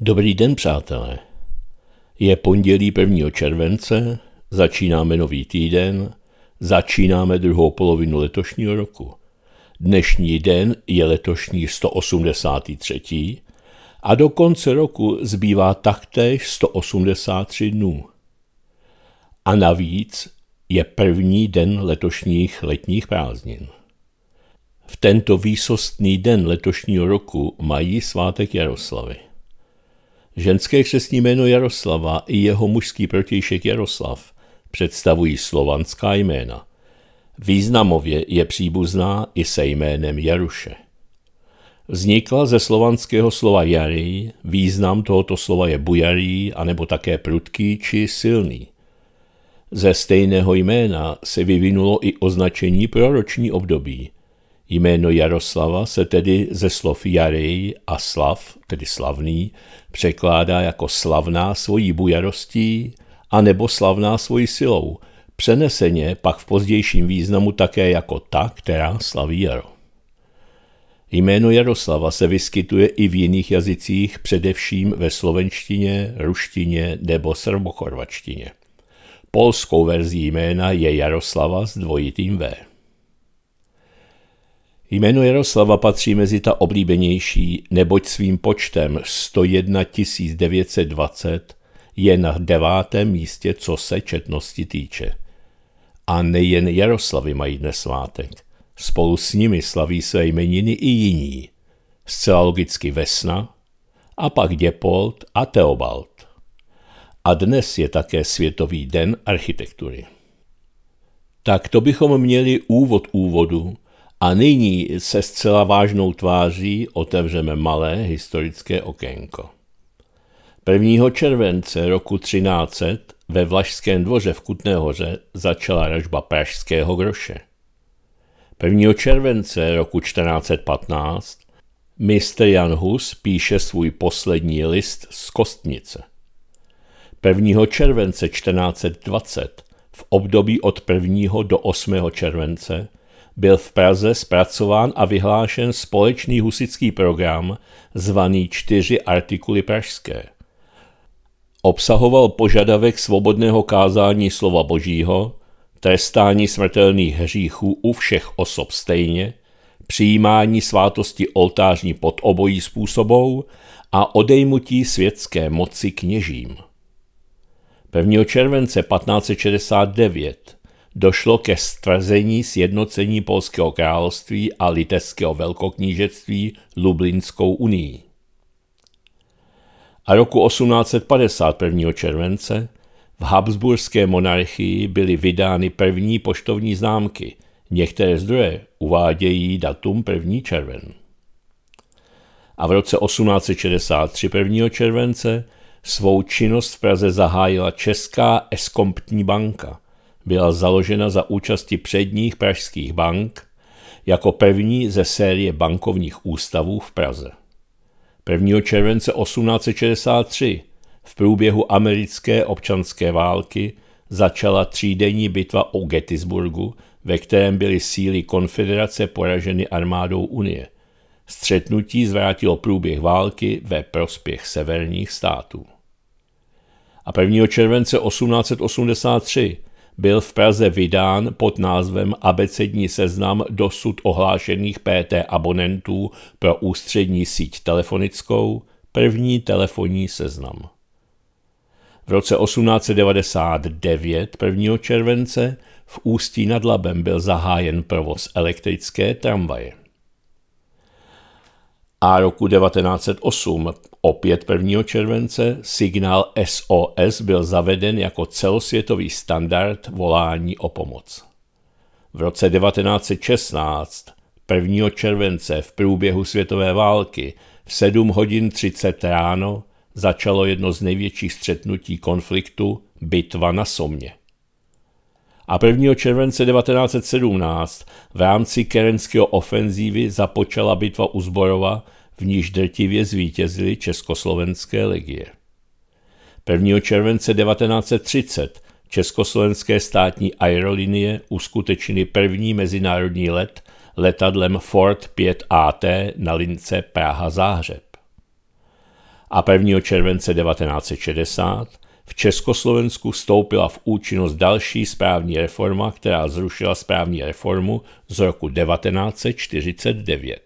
Dobrý den, přátelé. Je pondělí 1. července, začínáme nový týden, začínáme druhou polovinu letošního roku. Dnešní den je letošní 183. a do konce roku zbývá taktéž 183 dnů. A navíc je první den letošních letních prázdnin. V tento výsostný den letošního roku mají svátek Jaroslavy. Ženské křesní jméno Jaroslava i jeho mužský protějšek Jaroslav představují slovanská jména. Významově je příbuzná i se jménem Jaruše. Vznikla ze slovanského slova jarý, význam tohoto slova je bujarý, anebo také prudký či silný. Ze stejného jména se vyvinulo i označení proroční období, Jméno Jaroslava se tedy ze slov Jarej a slav, tedy slavný, překládá jako slavná svojí bujarostí a nebo slavná svojí silou, přeneseně pak v pozdějším významu také jako ta, která slaví jaro. Jméno Jaroslava se vyskytuje i v jiných jazycích, především ve slovenštině, ruštině nebo srbochorvačtině. Polskou verzí jména je Jaroslava s dvojitým V. Jméno Jaroslava patří mezi ta oblíbenější, neboť svým počtem 101 920 je na devátém místě, co se četnosti týče. A nejen Jaroslavy mají dnes svátek. Spolu s nimi slaví své jmeniny i jiní. Zcela logicky Vesna a pak Děpolt a Teobald. A dnes je také Světový den architektury. Tak to bychom měli úvod úvodu, a nyní se zcela vážnou tváří otevřeme malé historické okénko. 1. července roku 1300 ve Vlašském dvoře v Kutné hoře začala ražba pražského groše. 1. července roku 1415 mistr Jan Hus píše svůj poslední list z Kostnice. 1. července 1420 v období od 1. do 8. července byl v Praze zpracován a vyhlášen společný husický program zvaný Čtyři artikuly pražské. Obsahoval požadavek svobodného kázání slova božího, trestání smrtelných hříchů u všech osob stejně, přijímání svátosti oltářní pod obojí způsobou a odejmutí světské moci kněžím. 1. července 1569 došlo ke stvrzení sjednocení Polského království a litevského velkoknížectví Lublinskou unii. A roku 1851. července v Habsburské monarchii byly vydány první poštovní známky, některé zdroje uvádějí datum 1. červen. A v roce 1863. 1. července svou činnost v Praze zahájila Česká eskomptní banka – byla založena za účasti předních pražských bank jako první ze série bankovních ústavů v Praze. 1. července 1863 v průběhu americké občanské války začala třídenní bitva o Gettysburgu, ve kterém byly síly konfederace poraženy armádou Unie. Střetnutí zvrátilo průběh války ve prospěch severních států. A 1. července 1883 byl v Praze vydán pod názvem Abecední seznam dosud ohlášených PT abonentů pro ústřední síť telefonickou, první telefonní seznam. V roce 1899, 1. července, v Ústí nad Labem byl zahájen provoz elektrické tramvaje a roku 1908, opět 1. července, signál SOS byl zaveden jako celosvětový standard volání o pomoc. V roce 1916, 1. července v průběhu světové války, v 7 hodin 30 ráno, začalo jedno z největších střetnutí konfliktu – bitva na Somě. A 1. července 1917 v rámci kerenského ofenzívy započala bitva u Zborova, v níž drtivě zvítězily československé legie. 1. července 1930 československé státní aerolinie uskutečnily první mezinárodní let letadlem Ford 5AT na lince Praha-Záhřeb. A 1. července 1960 v Československu vstoupila v účinnost další správní reforma, která zrušila správní reformu z roku 1949.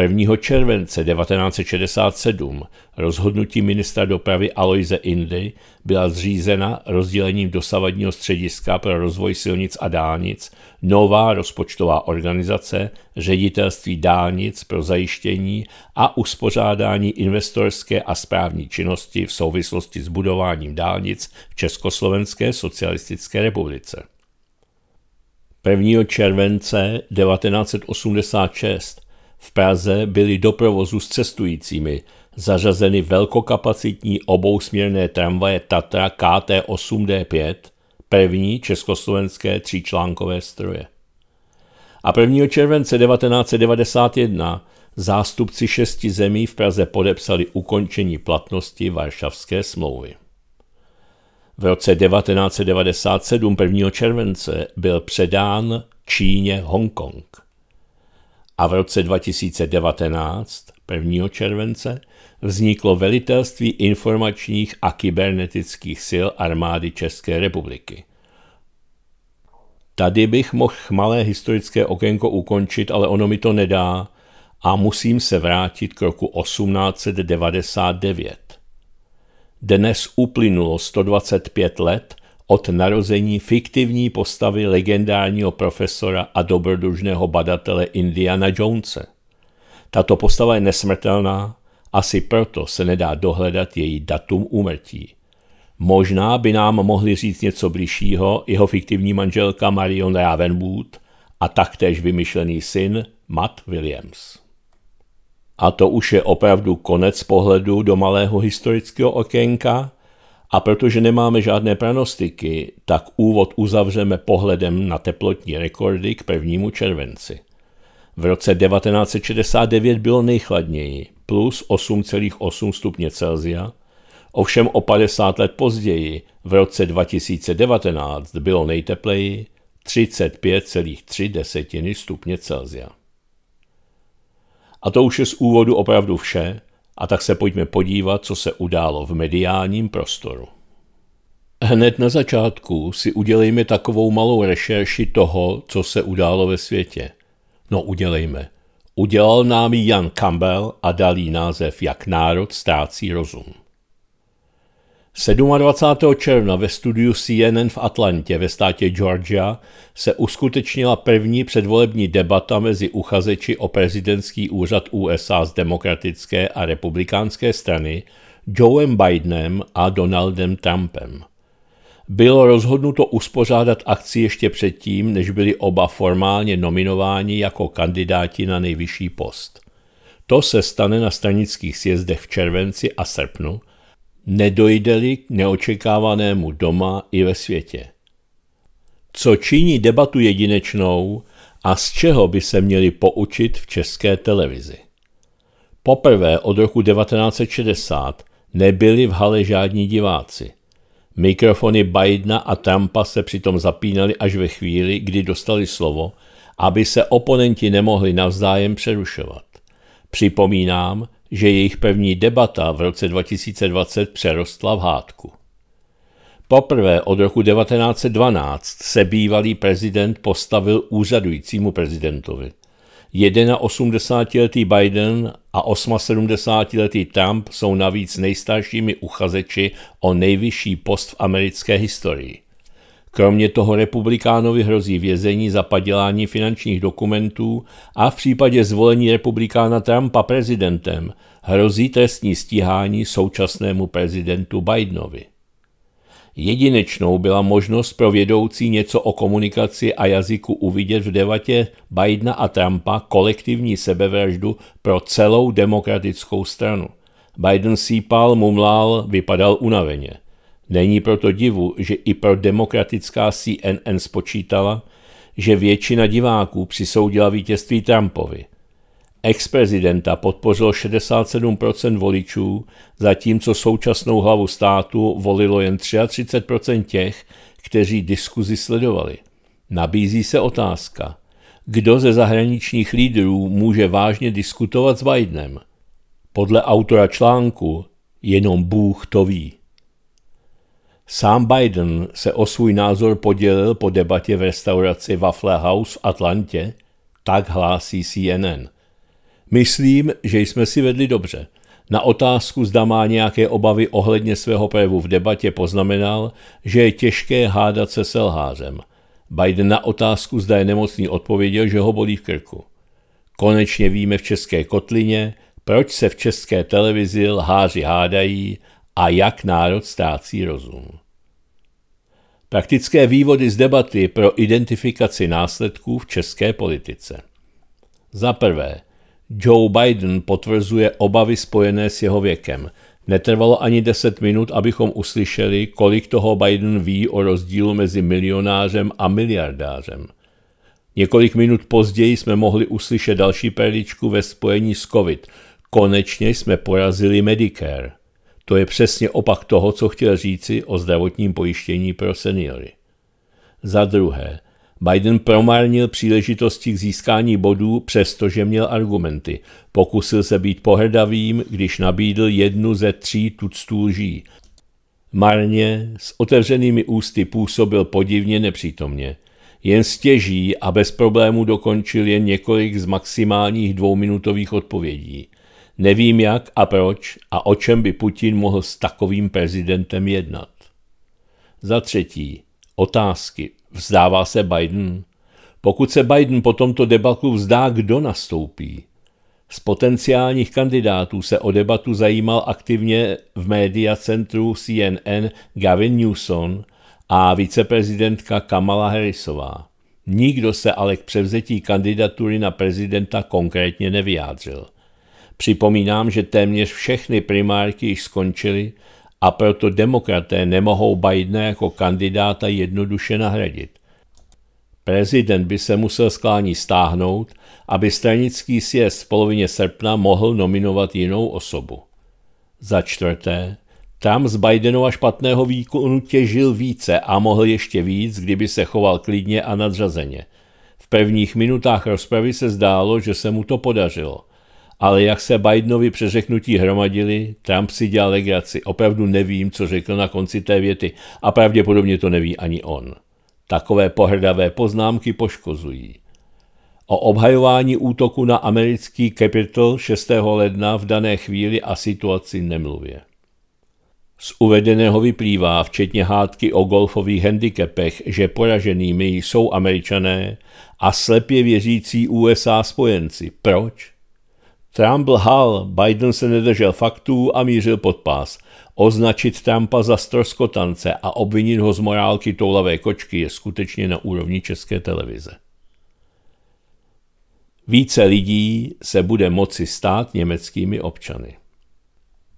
1. července 1967 rozhodnutí ministra dopravy Aloise Indy byla zřízena rozdělením dosavadního střediska pro rozvoj silnic a dálnic nová rozpočtová organizace ředitelství dálnic pro zajištění a uspořádání investorské a správní činnosti v souvislosti s budováním dálnic v Československé socialistické republice. 1. července 1986 v Praze byly do provozu s cestujícími zařazeny velkokapacitní obousměrné tramvaje Tatra KT8D5, první československé tříčlánkové stroje. A 1. července 1991 zástupci šesti zemí v Praze podepsali ukončení platnosti Varšavské smlouvy. V roce 1997 1. července byl předán Číně Hongkong a v roce 2019, 1. července, vzniklo velitelství informačních a kybernetických sil armády České republiky. Tady bych mohl malé historické okénko ukončit, ale ono mi to nedá a musím se vrátit k roku 1899. Dnes uplynulo 125 let od narození fiktivní postavy legendárního profesora a dobrodružného badatele Indiana Jonese. Tato postava je nesmrtelná, asi proto se nedá dohledat její datum úmrtí. Možná by nám mohli říct něco bližšího jeho fiktivní manželka Marion Ravenwood a taktéž vymyšlený syn Matt Williams. A to už je opravdu konec pohledu do malého historického okénka – a protože nemáme žádné pranostiky, tak úvod uzavřeme pohledem na teplotní rekordy k 1. červenci. V roce 1969 bylo nejchladněji, plus 8,8 stupně Celsia, ovšem o 50 let později, v roce 2019, bylo nejtepleji 35,3 stupně Celsia. A to už je z úvodu opravdu vše. A tak se pojďme podívat, co se událo v mediálním prostoru. Hned na začátku si udělejme takovou malou rešerši toho, co se událo ve světě. No udělejme. Udělal nám ji Jan Campbell a dal jí název Jak národ ztrácí rozum. 27. června ve studiu CNN v Atlantě ve státě Georgia se uskutečnila první předvolební debata mezi uchazeči o prezidentský úřad USA z demokratické a republikánské strany Joeem Bidenem a Donaldem Trumpem. Bylo rozhodnuto uspořádat akci ještě předtím, než byli oba formálně nominováni jako kandidáti na nejvyšší post. To se stane na stranických sjezdech v červenci a srpnu – nedojde-li k neočekávanému doma i ve světě. Co činí debatu jedinečnou a z čeho by se měli poučit v české televizi? Poprvé od roku 1960 nebyli v hale žádní diváci. Mikrofony Bidena a Trumpa se přitom zapínaly až ve chvíli, kdy dostali slovo, aby se oponenti nemohli navzájem přerušovat. Připomínám, že jejich pevní debata v roce 2020 přerostla v hádku. Poprvé od roku 1912 se bývalý prezident postavil úřadujícímu prezidentovi. 81-letý Biden a 78-letý Trump jsou navíc nejstaršími uchazeči o nejvyšší post v americké historii – Kromě toho republikánovi hrozí vězení za padělání finančních dokumentů a v případě zvolení republikána Trumpa prezidentem hrozí trestní stíhání současnému prezidentu Bidenovi. Jedinečnou byla možnost pro vědoucí něco o komunikaci a jazyku uvidět v debatě Bidena a Trumpa kolektivní sebevraždu pro celou demokratickou stranu. Biden sípal, mumlal, vypadal unaveně – Není proto divu, že i pro demokratická CNN spočítala, že většina diváků přisoudila vítězství Trumpovi. Ex-prezidenta podpořilo 67% voličů, zatímco současnou hlavu státu volilo jen 33% těch, kteří diskuzi sledovali. Nabízí se otázka, kdo ze zahraničních lídrů může vážně diskutovat s Bidenem? Podle autora článku jenom Bůh to ví. Sám Biden se o svůj názor podělil po debatě v restauraci Waffle House v Atlantě, tak hlásí CNN. Myslím, že jsme si vedli dobře. Na otázku, zda má nějaké obavy ohledně svého projevu v debatě, poznamenal, že je těžké hádat se selhářem. Biden na otázku, zda je nemocný, odpověděl, že ho bolí v krku. Konečně víme v České kotlině, proč se v české televizi lháři hádají, a jak národ ztrácí rozum. Praktické vývody z debaty pro identifikaci následků v české politice. Za prvé, Joe Biden potvrzuje obavy spojené s jeho věkem. Netrvalo ani 10 minut, abychom uslyšeli, kolik toho Biden ví o rozdílu mezi milionářem a miliardářem. Několik minut později jsme mohli uslyšet další perličku ve spojení s COVID. Konečně jsme porazili Medicare. To je přesně opak toho, co chtěl říci o zdravotním pojištění pro seniory. Za druhé, Biden promarnil příležitosti k získání bodů, přestože měl argumenty. Pokusil se být pohrdavým, když nabídl jednu ze tří tuctů lží. Marně, s otevřenými ústy působil podivně nepřítomně. Jen stěží a bez problémů dokončil jen několik z maximálních dvouminutových odpovědí – Nevím jak a proč a o čem by Putin mohl s takovým prezidentem jednat. Za třetí, otázky. Vzdává se Biden? Pokud se Biden po tomto debaku vzdá, kdo nastoupí? Z potenciálních kandidátů se o debatu zajímal aktivně v média centru CNN Gavin Newsom a viceprezidentka Kamala Harrisová. Nikdo se ale k převzetí kandidatury na prezidenta konkrétně nevyjádřil. Připomínám, že téměř všechny primárky již skončily a proto demokraté nemohou Bidena jako kandidáta jednoduše nahradit. Prezident by se musel sklání stáhnout, aby stranický sjezd v polovině srpna mohl nominovat jinou osobu. Za čtvrté, Trump z Bidenova špatného výkonu těžil více a mohl ještě víc, kdyby se choval klidně a nadřazeně. V prvních minutách rozpravy se zdálo, že se mu to podařilo – ale jak se Bidenovi přeřeknutí hromadili, Trump si dělal legraci. Opravdu nevím, co řekl na konci té věty a pravděpodobně to neví ani on. Takové pohrdavé poznámky poškozují. O obhajování útoku na americký Capitol 6. ledna v dané chvíli a situaci nemluvě. Z uvedeného vyplývá, včetně hádky o golfových handicapech, že poraženými jsou američané a slepě věřící USA spojenci. Proč? Trump lhal, Biden se nedržel faktů a mířil pod pás. Označit Trumpa za stroskotance a obvinit ho z morálky toulavé kočky je skutečně na úrovni české televize. Více lidí se bude moci stát německými občany.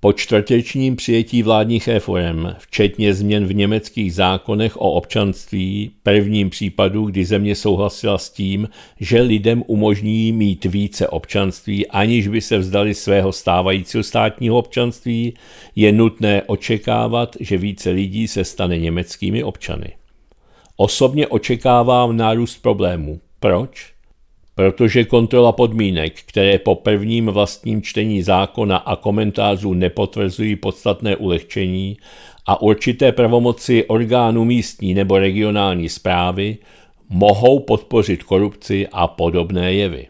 Po čtvrtečním přijetí vládních reform, včetně změn v německých zákonech o občanství, prvním případu, kdy země souhlasila s tím, že lidem umožní mít více občanství, aniž by se vzdali svého stávajícího státního občanství, je nutné očekávat, že více lidí se stane německými občany. Osobně očekávám nárůst problémů. Proč? protože kontrola podmínek, které po prvním vlastním čtení zákona a komentářů nepotvrzují podstatné ulehčení a určité pravomoci orgánů místní nebo regionální zprávy, mohou podpořit korupci a podobné jevy.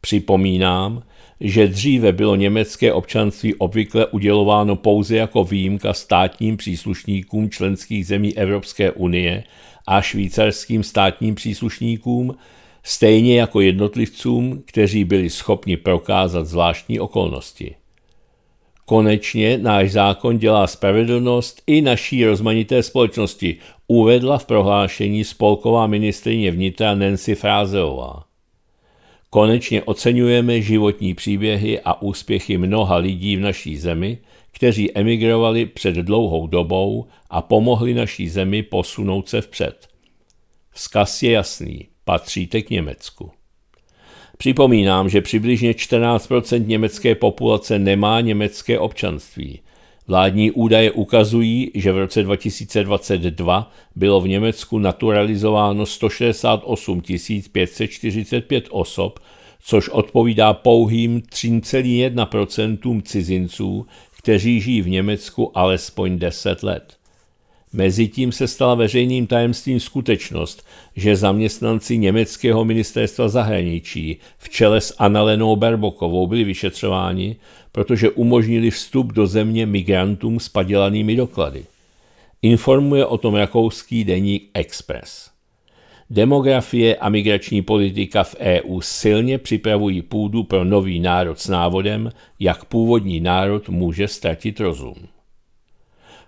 Připomínám, že dříve bylo německé občanství obvykle udělováno pouze jako výjimka státním příslušníkům členských zemí Evropské unie a švýcarským státním příslušníkům, stejně jako jednotlivcům, kteří byli schopni prokázat zvláštní okolnosti. Konečně náš zákon dělá spravedlnost i naší rozmanité společnosti, uvedla v prohlášení spolková ministrině vnitra Nancy Frázeová. Konečně oceňujeme životní příběhy a úspěchy mnoha lidí v naší zemi, kteří emigrovali před dlouhou dobou a pomohli naší zemi posunout se vpřed. Vzkaz je jasný patříte k Německu. Připomínám, že přibližně 14 německé populace nemá německé občanství. Vládní údaje ukazují, že v roce 2022 bylo v Německu naturalizováno 168 545 osob, což odpovídá pouhým 3,1 cizinců, kteří žijí v Německu alespoň 10 let. Mezitím se stala veřejným tajemstvím skutečnost, že zaměstnanci německého ministerstva zahraničí v čele s Analenou Berbokovou byli vyšetřováni, protože umožnili vstup do země migrantům s padělanými doklady. Informuje o tom rakouský deník Express. Demografie a migrační politika v EU silně připravují půdu pro nový národ s návodem, jak původní národ může ztratit rozum.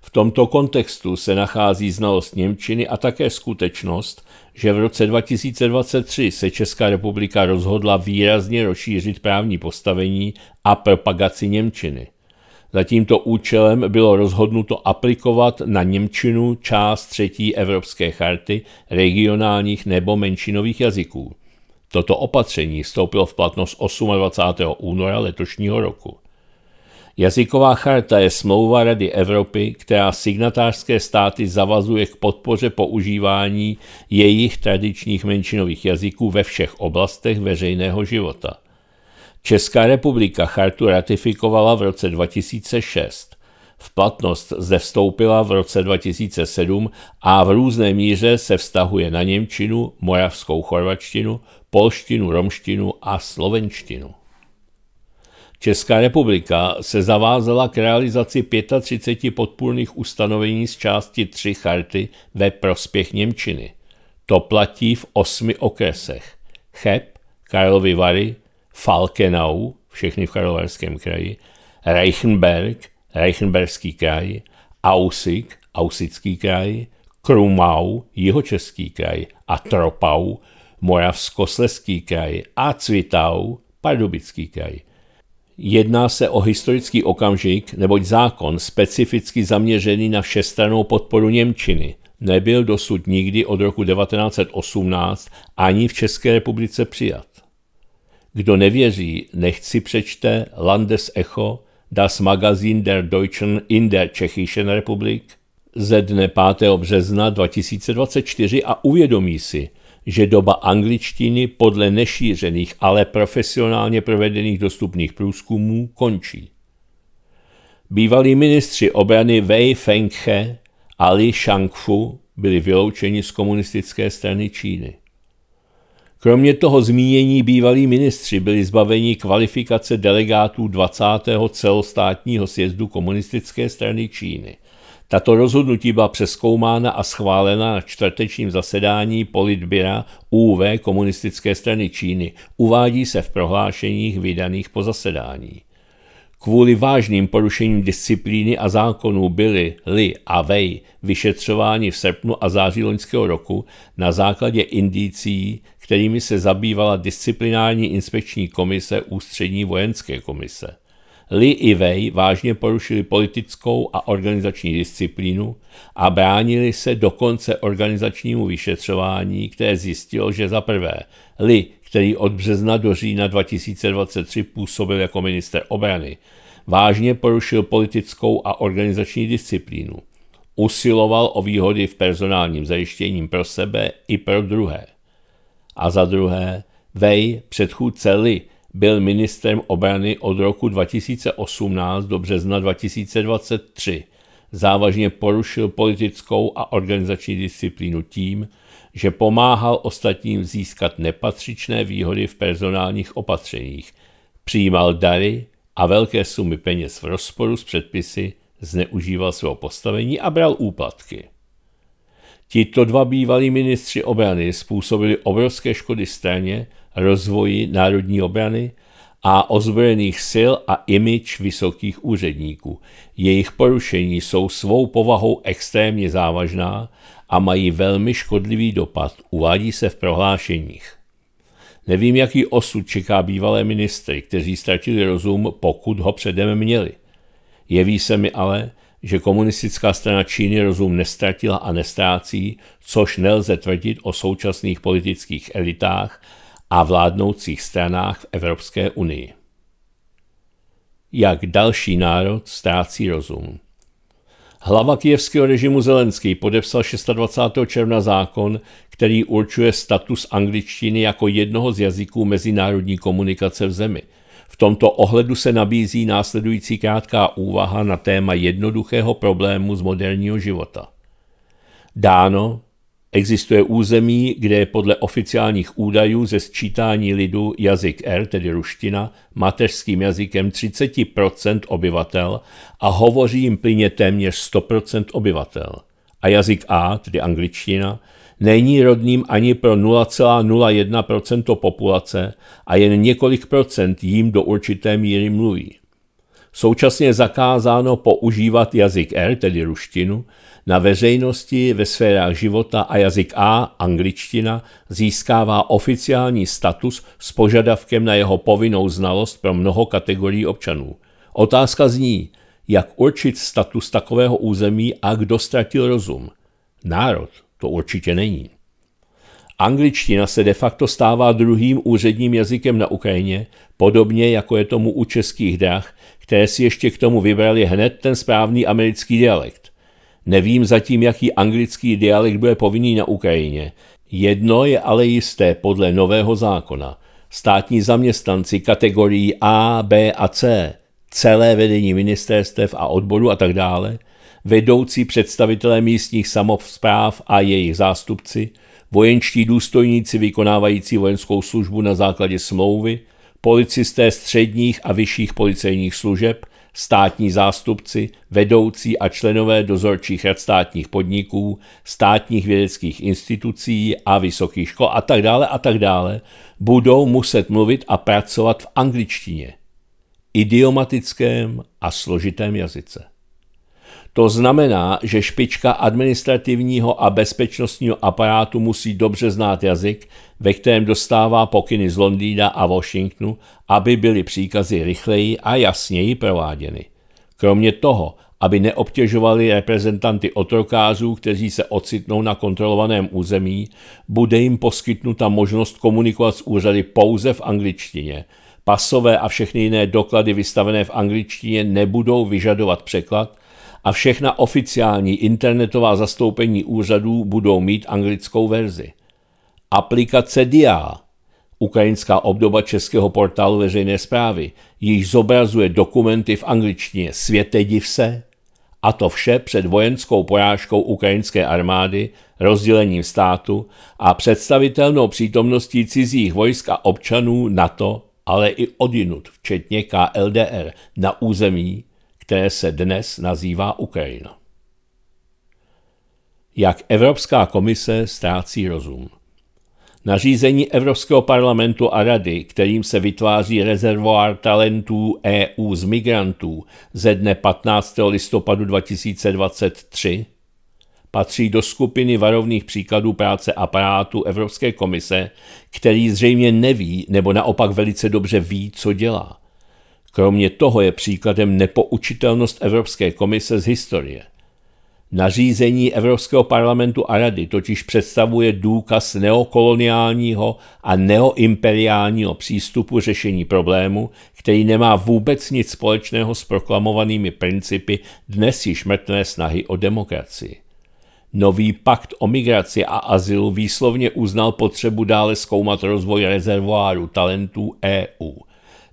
V tomto kontextu se nachází znalost Němčiny a také skutečnost, že v roce 2023 se Česká republika rozhodla výrazně rozšířit právní postavení a propagaci Němčiny. Za tímto účelem bylo rozhodnuto aplikovat na Němčinu část třetí Evropské charty regionálních nebo menšinových jazyků. Toto opatření vstoupilo v platnost 28. února letošního roku. Jazyková charta je smlouva Rady Evropy, která signatářské státy zavazuje k podpoře používání jejich tradičních menšinových jazyků ve všech oblastech veřejného života. Česká republika chartu ratifikovala v roce 2006. V platnost zde vstoupila v roce 2007 a v různé míře se vztahuje na Němčinu, moravskou chorvačtinu, polštinu, romštinu a slovenštinu. Česká republika se zavázala k realizaci 35 podpůrných ustanovení z části 3 charty ve prospěch Němčiny. To platí v osmi okresech. Cheb, Karlovy Vary, Falkenau, všechny v Karlovarském kraji, Reichenberg, Reichenberský kraj, Ausik, Ausický kraj, Krumau, Jihočeský kraj a Tropau, Moravskosleský kraj a Cvitau, Pardubický kraj – Jedná se o historický okamžik, neboť zákon specificky zaměřený na všestranou podporu Němčiny nebyl dosud nikdy od roku 1918 ani v České republice přijat. Kdo nevěří, nechci přečte Landes Echo, Das Magazin der Deutschen in der Tschechischen Republik ze dne 5. března 2024 a uvědomí si, že doba angličtiny podle nešířených, ale profesionálně provedených dostupných průzkumů končí. Bývalí ministři obrany Wei Fenghe a Li Shangfu byli vyloučeni z komunistické strany Číny. Kromě toho zmínění bývalí ministři byli zbaveni kvalifikace delegátů 20. celostátního sjezdu komunistické strany Číny – tato rozhodnutí byla přeskoumána a schválena na čtvrtečním zasedání politběra UV komunistické strany Číny, uvádí se v prohlášeních vydaných po zasedání. Kvůli vážným porušením disciplíny a zákonů byli Li a Wei vyšetřováni v srpnu a září loňského roku na základě indicí, kterými se zabývala disciplinární inspekční komise ústřední vojenské komise. Li i Wei vážně porušili politickou a organizační disciplínu a bránili se dokonce organizačnímu vyšetřování, které zjistilo, že za prvé Li, který od března do října 2023 působil jako minister obrany, vážně porušil politickou a organizační disciplínu. Usiloval o výhody v personálním zajištění pro sebe i pro druhé. A za druhé, Wei, předchůdce Li, byl ministrem obrany od roku 2018 do března 2023. Závažně porušil politickou a organizační disciplínu tím, že pomáhal ostatním získat nepatřičné výhody v personálních opatřeních, přijímal dary a velké sumy peněz v rozporu s předpisy, zneužíval svého postavení a bral úplatky. Tito dva bývalí ministři obrany způsobili obrovské škody straně rozvoji národní obrany a ozbrojených sil a imič vysokých úředníků. Jejich porušení jsou svou povahou extrémně závažná a mají velmi škodlivý dopad, uvádí se v prohlášeních. Nevím, jaký osud čeká bývalé ministry, kteří ztratili rozum, pokud ho předem měli. Jeví se mi ale, že komunistická strana Číny rozum nestratila a nestrácí, což nelze tvrdit o současných politických elitách a vládnoucích stranách v Evropské unii. Jak další národ ztrácí rozum. Hlava kijevského režimu Zelenský podepsal 26. června zákon, který určuje status angličtiny jako jednoho z jazyků mezinárodní komunikace v zemi. V tomto ohledu se nabízí následující krátká úvaha na téma jednoduchého problému z moderního života. Dáno, Existuje území, kde je podle oficiálních údajů ze sčítání lidu jazyk R, tedy ruština, mateřským jazykem 30% obyvatel a hovoří jim plyně téměř 100% obyvatel. A jazyk A, tedy angličtina, není rodným ani pro 0,01% populace a jen několik procent jim do určité míry mluví. Současně je zakázáno používat jazyk R, tedy ruštinu, na veřejnosti ve sférách života a jazyk A, angličtina, získává oficiální status s požadavkem na jeho povinnou znalost pro mnoho kategorií občanů. Otázka zní, jak určit status takového území a kdo ztratil rozum. Národ to určitě není. Angličtina se de facto stává druhým úředním jazykem na Ukrajině, podobně jako je tomu u českých drah, které si ještě k tomu vybrali hned ten správný americký dialekt. Nevím zatím, jaký anglický dialekt bude povinný na Ukrajině. Jedno je ale jisté podle nového zákona. Státní zaměstnanci kategorií A, B a C, celé vedení ministerstev a odboru a tak dále, vedoucí představitelé místních samozpráv a jejich zástupci, vojenští důstojníci vykonávající vojenskou službu na základě smlouvy, policisté středních a vyšších policejních služeb, státní zástupci, vedoucí a členové dozorčích rad státních podniků, státních vědeckých institucí a vysokých škol a tak dále a tak dále, budou muset mluvit a pracovat v angličtině, idiomatickém a složitém jazyce. To znamená, že špička administrativního a bezpečnostního aparátu musí dobře znát jazyk, ve kterém dostává pokyny z Londýna a Washingtonu, aby byly příkazy rychleji a jasněji prováděny. Kromě toho, aby neobtěžovali reprezentanty otrokářů, kteří se ocitnou na kontrolovaném území, bude jim poskytnuta možnost komunikovat s úřady pouze v angličtině. Pasové a všechny jiné doklady vystavené v angličtině nebudou vyžadovat překlad, a všechna oficiální internetová zastoupení úřadů budou mít anglickou verzi. Aplikace DIA, ukrajinská obdoba českého portálu veřejné zprávy, již zobrazuje dokumenty v angličtině světe div se, a to vše před vojenskou porážkou ukrajinské armády, rozdělením státu a představitelnou přítomností cizích vojsk a občanů NATO, ale i odinut, včetně KLDR, na území, které se dnes nazývá Ukrajina. Jak Evropská komise ztrácí rozum. Nařízení Evropského parlamentu a rady, kterým se vytváří rezervoár talentů EU z migrantů ze dne 15. listopadu 2023, patří do skupiny varovných příkladů práce aparátu Evropské komise, který zřejmě neví nebo naopak velice dobře ví, co dělá. Kromě toho je příkladem nepoučitelnost Evropské komise z historie. Nařízení Evropského parlamentu a rady totiž představuje důkaz neokoloniálního a neoimperiálního přístupu řešení problému, který nemá vůbec nic společného s proklamovanými principy dnes již mrtvé snahy o demokracii. Nový pakt o migraci a azylu výslovně uznal potřebu dále zkoumat rozvoj rezervoáru talentů EU –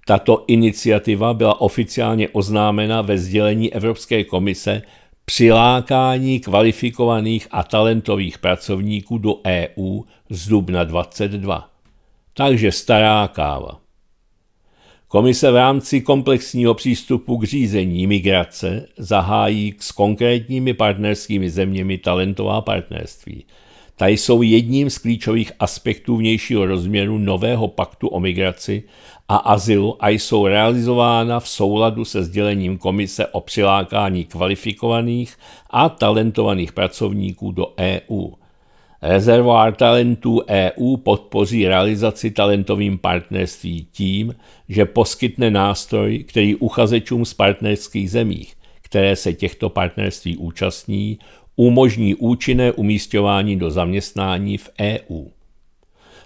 tato iniciativa byla oficiálně oznámena ve sdělení Evropské komise přilákání kvalifikovaných a talentových pracovníků do EU z dubna 22. Takže stará káva. Komise v rámci komplexního přístupu k řízení migrace zahájí s konkrétními partnerskými zeměmi talentová partnerství – ta jsou jedním z klíčových aspektů vnějšího rozměru nového paktu o migraci a azylu a jsou realizována v souladu se sdělením Komise o přilákání kvalifikovaných a talentovaných pracovníků do EU. Rezervoár talentů EU podpoří realizaci talentovým partnerství tím, že poskytne nástroj, který uchazečům z partnerských zemích, které se těchto partnerství účastní, umožní účinné umístování do zaměstnání v EU.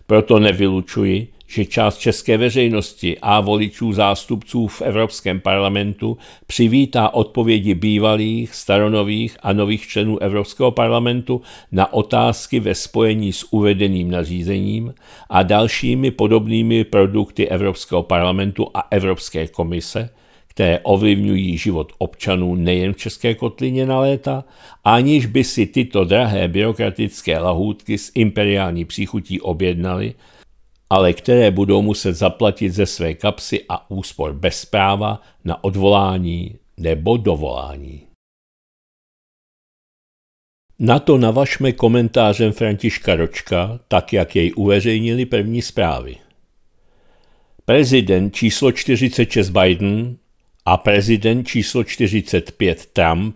Proto nevylučuji, že část české veřejnosti a voličů zástupců v Evropském parlamentu přivítá odpovědi bývalých, staronových a nových členů Evropského parlamentu na otázky ve spojení s uvedeným nařízením a dalšími podobnými produkty Evropského parlamentu a Evropské komise – které ovlivňují život občanů nejen v České kotlině na léta, aniž by si tyto drahé byrokratické lahůdky s imperiální příchutí objednali, ale které budou muset zaplatit ze své kapsy a úspor bez práva na odvolání nebo dovolání. Na to navažme komentářem Františka Ročka, tak jak jej uveřejnili první zprávy. Prezident číslo 46 Biden a prezident číslo 45 Trump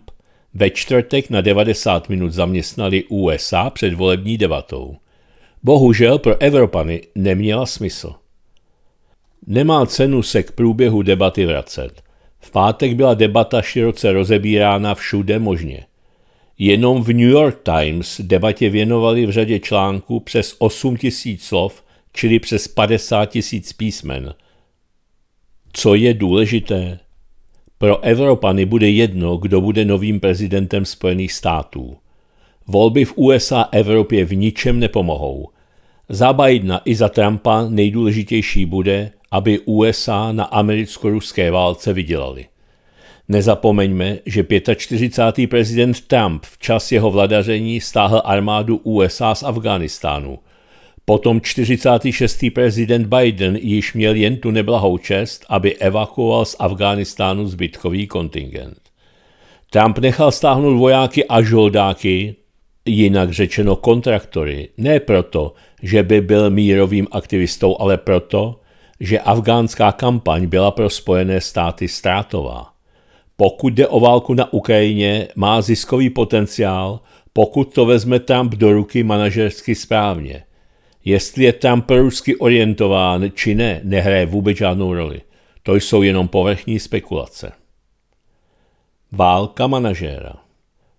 ve čtvrtek na 90 minut zaměstnali USA před volební debatou. Bohužel pro Evropany neměla smysl. Nemá cenu se k průběhu debaty vracet. V pátek byla debata široce rozebírána všude možně. Jenom v New York Times debatě věnovali v řadě článků přes 8 tisíc slov, čili přes 50 tisíc písmen. Co je důležité? Pro Evropany bude jedno, kdo bude novým prezidentem Spojených států. Volby v USA Evropě v ničem nepomohou. Za Bidena i za Trumpa nejdůležitější bude, aby USA na americko-ruské válce vydělali. Nezapomeňme, že 45. prezident Trump v čas jeho vladaření stáhl armádu USA z Afghánistánu – Potom 46. prezident Biden již měl jen tu neblahou čest, aby evakuoval z Afghánistánu zbytkový kontingent. Trump nechal stáhnout vojáky a žoldáky, jinak řečeno kontraktory, ne proto, že by byl mírovým aktivistou, ale proto, že afgánská kampaň byla pro Spojené státy ztrátová. Pokud jde o válku na Ukrajině, má ziskový potenciál, pokud to vezme Trump do ruky manažersky správně – Jestli je tam prorusky orientován či ne, nehraje vůbec žádnou roli. To jsou jenom povrchní spekulace. Válka manažéra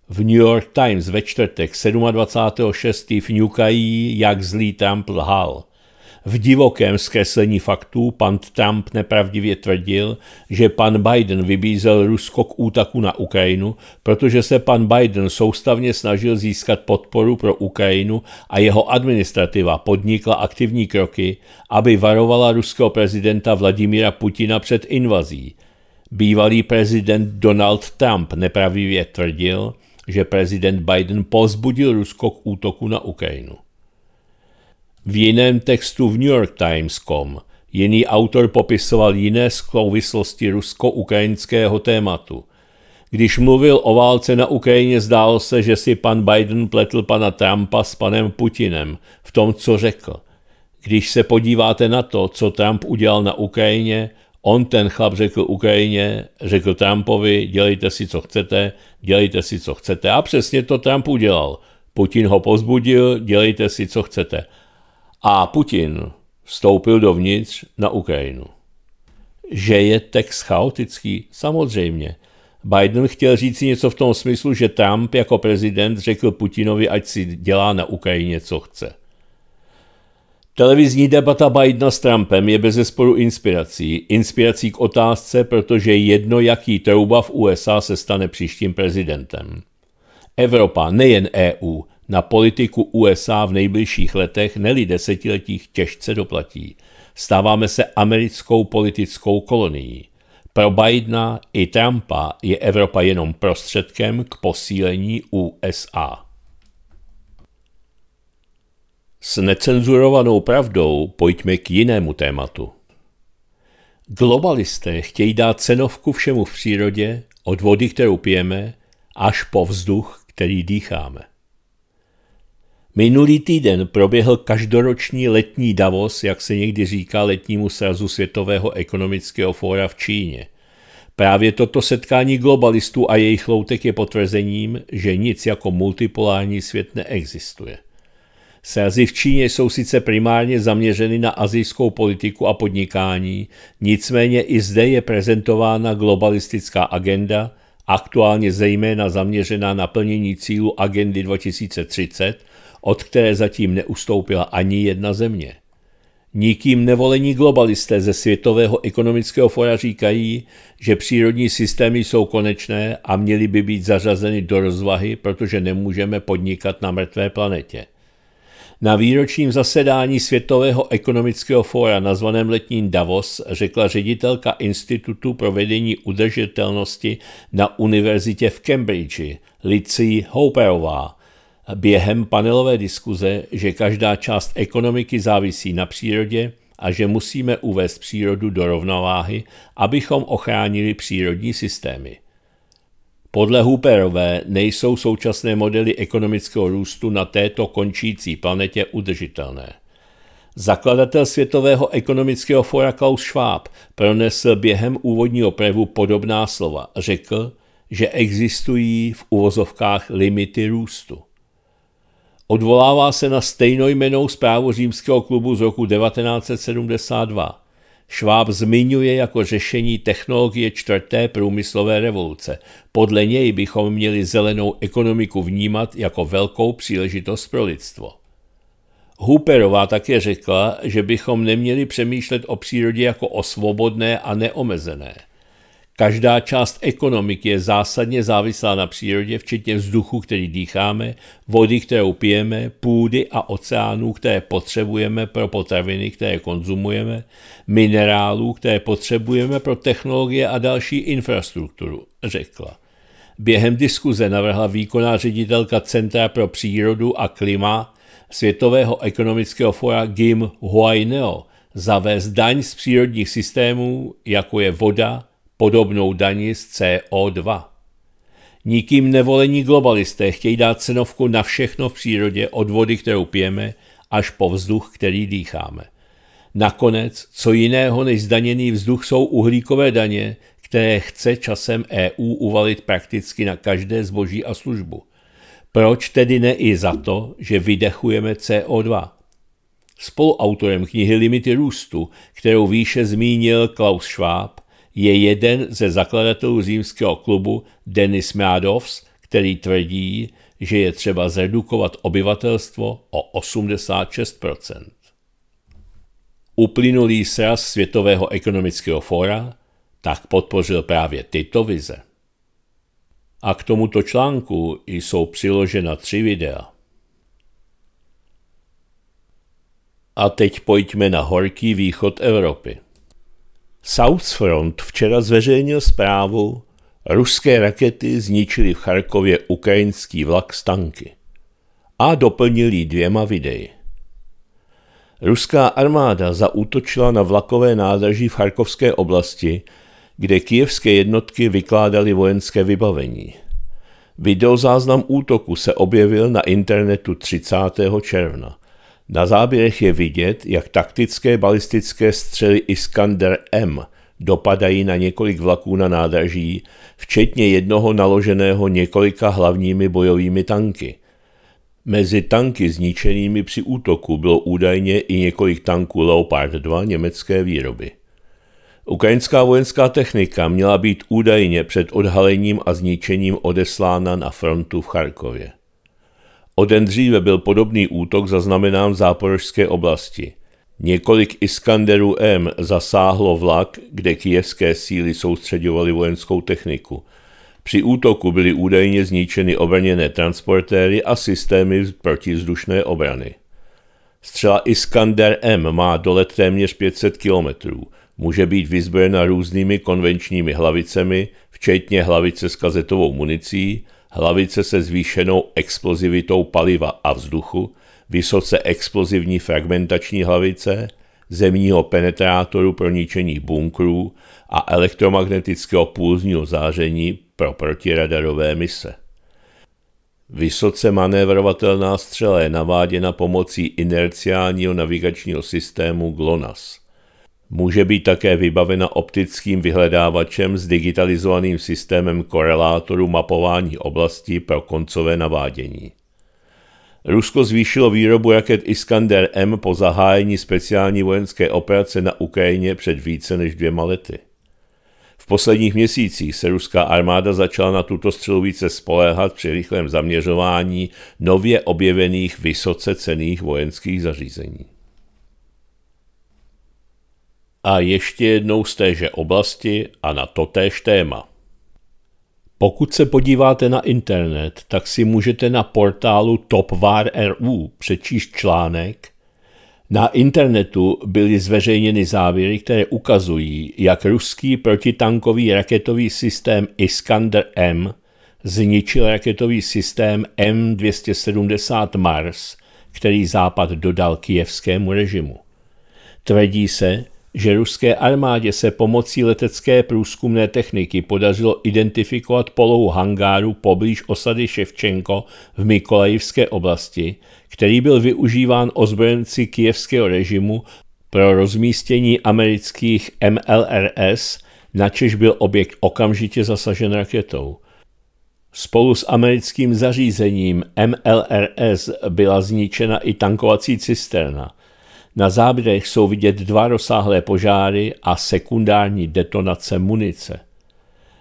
V New York Times ve čtvrtek 27.6. vňukají, jak zlý Trump lhal. V divokém zkreslení faktů pan Trump nepravdivě tvrdil, že pan Biden vybízel Rusko k útaku na Ukrajinu, protože se pan Biden soustavně snažil získat podporu pro Ukrajinu a jeho administrativa podnikla aktivní kroky, aby varovala ruského prezidenta Vladimira Putina před invazí. Bývalý prezident Donald Trump nepravdivě tvrdil, že prezident Biden pozbudil Rusko k útoku na Ukrajinu. V jiném textu v New York Times.com jiný autor popisoval jiné souvislosti rusko-ukrajinského tématu. Když mluvil o válce na Ukrajině, zdálo se, že si pan Biden pletl pana Trumpa s panem Putinem v tom, co řekl. Když se podíváte na to, co Trump udělal na Ukrajině, on ten chlap řekl Ukrajině, řekl Trumpovi, dělejte si, co chcete, dělejte si, co chcete. A přesně to Trump udělal. Putin ho pozbudil, dělejte si, co chcete a Putin vstoupil dovnitř na Ukrajinu. Že je text chaotický? Samozřejmě. Biden chtěl říct něco v tom smyslu, že Trump jako prezident řekl Putinovi, ať si dělá na Ukrajině, co chce. Televizní debata Bidena s Trumpem je bez zesporu inspirací. Inspirací k otázce, protože jedno, jaký trouba v USA se stane příštím prezidentem. Evropa, nejen EU, na politiku USA v nejbližších letech, neli desetiletích, těžce doplatí. Stáváme se americkou politickou kolonií. Pro Bidena i Trumpa je Evropa jenom prostředkem k posílení USA. S necenzurovanou pravdou pojďme k jinému tématu. Globalisté chtějí dát cenovku všemu v přírodě, od vody, kterou pijeme, až po vzduch, který dýcháme. Minulý týden proběhl každoroční letní Davos, jak se někdy říká letnímu srazu Světového ekonomického fóra v Číně. Právě toto setkání globalistů a jejich loutek je potvrzením, že nic jako multipolární svět neexistuje. Srazy v Číně jsou sice primárně zaměřeny na azijskou politiku a podnikání, nicméně i zde je prezentována globalistická agenda, aktuálně zejména zaměřená na plnění cílu agendy 2030, od které zatím neustoupila ani jedna země. Nikým nevolení globalisté ze Světového ekonomického fora říkají, že přírodní systémy jsou konečné a měly by být zařazeny do rozvahy, protože nemůžeme podnikat na mrtvé planetě. Na výročním zasedání Světového ekonomického fóra nazvaném letním Davos řekla ředitelka Institutu pro vedení udržitelnosti na univerzitě v Cambridge, Licí Houperová, během panelové diskuze, že každá část ekonomiky závisí na přírodě a že musíme uvést přírodu do rovnováhy, abychom ochránili přírodní systémy. Podle Hooperové nejsou současné modely ekonomického růstu na této končící planetě udržitelné. Zakladatel Světového ekonomického fora Klaus Schwab pronesl během úvodního prevu podobná slova. Řekl, že existují v uvozovkách limity růstu. Odvolává se na stejnojmenou zprávu římského klubu z roku 1972. Šváb zmiňuje jako řešení technologie čtvrté průmyslové revoluce. Podle něj bychom měli zelenou ekonomiku vnímat jako velkou příležitost pro lidstvo. Hooperová také řekla, že bychom neměli přemýšlet o přírodě jako o svobodné a neomezené – Každá část ekonomiky je zásadně závislá na přírodě, včetně vzduchu, který dýcháme, vody, kterou pijeme, půdy a oceánů, které potřebujeme pro potraviny, které konzumujeme, minerálů, které potřebujeme pro technologie a další infrastrukturu, řekla. Během diskuze navrhla výkonná ředitelka Centra pro přírodu a klima Světového ekonomického fora Gim Huaineo zavést daň z přírodních systémů, jako je voda, podobnou dani z CO2. Nikým nevolení globalisté chtějí dát cenovku na všechno v přírodě od vody, kterou pijeme, až po vzduch, který dýcháme. Nakonec, co jiného než zdaněný vzduch jsou uhlíkové daně, které chce časem EU uvalit prakticky na každé zboží a službu. Proč tedy ne i za to, že vydechujeme CO2? Spoluautorem knihy Limity růstu, kterou výše zmínil Klaus Schwab, je jeden ze zakladatelů římského klubu Denis Meadovs, který tvrdí, že je třeba zredukovat obyvatelstvo o 86%. Uplynulý sraz Světového ekonomického fóra tak podpořil právě tyto vize. A k tomuto článku jsou přiložena tři videa. A teď pojďme na horký východ Evropy. Southfront včera zveřejnil zprávu, ruské rakety zničily v Charkově ukrajinský vlak s tanky a doplnil ji dvěma videi. Ruská armáda zaútočila na vlakové nádraží v Charkovské oblasti, kde kijevské jednotky vykládaly vojenské vybavení. Videozáznam útoku se objevil na internetu 30. června. Na záběrech je vidět, jak taktické balistické střely Iskander M dopadají na několik vlaků na nádraží, včetně jednoho naloženého několika hlavními bojovými tanky. Mezi tanky zničenými při útoku bylo údajně i několik tanků Leopard 2 německé výroby. Ukrajinská vojenská technika měla být údajně před odhalením a zničením odeslána na frontu v Charkově. O den dříve byl podobný útok zaznamenán v záporožské oblasti. Několik Iskanderů M zasáhlo vlak, kde kijevské síly soustředovaly vojenskou techniku. Při útoku byly údajně zničeny obrněné transportéry a systémy protizdušné obrany. Střela Iskander M má dolet téměř 500 kilometrů. Může být vyzbrojena různými konvenčními hlavicemi, včetně hlavice s kazetovou municí, Hlavice se zvýšenou explozivitou paliva a vzduchu, vysoce explozivní fragmentační hlavice, zemního penetrátoru pro ničení bunkrů a elektromagnetického půzního záření pro protiradarové mise. Vysoce manévrovatelná střela je naváděna pomocí inerciálního navigačního systému GLONASS. Může být také vybavena optickým vyhledávačem s digitalizovaným systémem korelátoru mapování oblasti pro koncové navádění. Rusko zvýšilo výrobu raket Iskander M po zahájení speciální vojenské operace na Ukrajině před více než dvěma lety. V posledních měsících se ruská armáda začala na tuto střelu více spoléhat při rychlém zaměřování nově objevených vysoce cených vojenských zařízení a ještě jednou z téže oblasti a na totéž téma. Pokud se podíváte na internet, tak si můžete na portálu Topvar.ru přečíst článek. Na internetu byly zveřejněny závěry, které ukazují, jak ruský protitankový raketový systém Iskander M zničil raketový systém M270 Mars, který Západ dodal kijevskému režimu. Tvrdí se, že ruské armádě se pomocí letecké průzkumné techniky podařilo identifikovat polohu hangáru poblíž osady Ševčenko v Mikolajivské oblasti, který byl využíván ozbrojenci kijevského režimu pro rozmístění amerických MLRS, načež byl objekt okamžitě zasažen raketou. Spolu s americkým zařízením MLRS byla zničena i tankovací cisterna – na záběrech jsou vidět dva rozsáhlé požáry a sekundární detonace munice.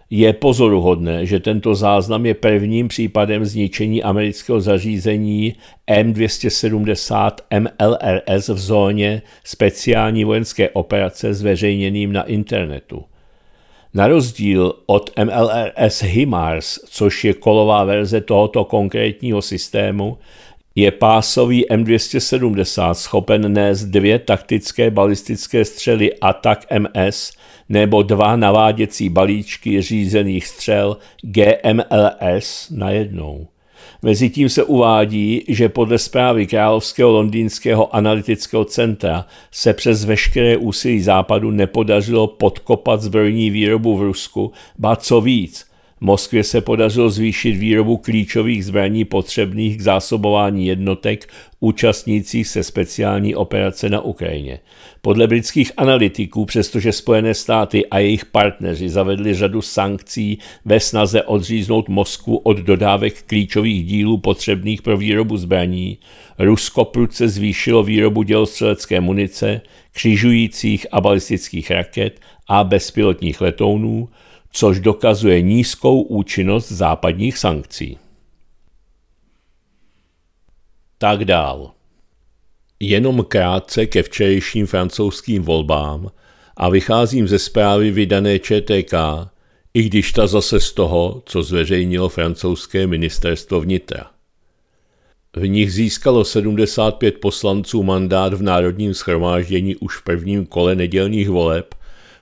Je pozoruhodné, že tento záznam je prvním případem zničení amerického zařízení M270 MLRS v zóně speciální vojenské operace zveřejněným na internetu. Na rozdíl od MLRS HIMARS, což je kolová verze tohoto konkrétního systému, je pásový M270 schopen nést dvě taktické balistické střely Atak MS nebo dva naváděcí balíčky řízených střel GMLS najednou. Mezitím se uvádí, že podle zprávy Královského londýnského analytického centra se přes veškeré úsilí západu nepodařilo podkopat zbrojní výrobu v Rusku, ba co víc, Moskvě se podařilo zvýšit výrobu klíčových zbraní potřebných k zásobování jednotek účastnících se speciální operace na Ukrajině. Podle britských analytiků, přestože Spojené státy a jejich partneři zavedli řadu sankcí ve snaze odříznout Moskvu od dodávek klíčových dílů potřebných pro výrobu zbraní, Rusko prudce zvýšilo výrobu dělostřelecké munice, křižujících a balistických raket a bezpilotních letounů, což dokazuje nízkou účinnost západních sankcí. Tak dál. Jenom krátce ke včerejším francouzským volbám a vycházím ze zprávy vydané ČTK, i když ta zase z toho, co zveřejnilo francouzské ministerstvo vnitra. V nich získalo 75 poslanců mandát v národním schromáždění už v prvním kole nedělních voleb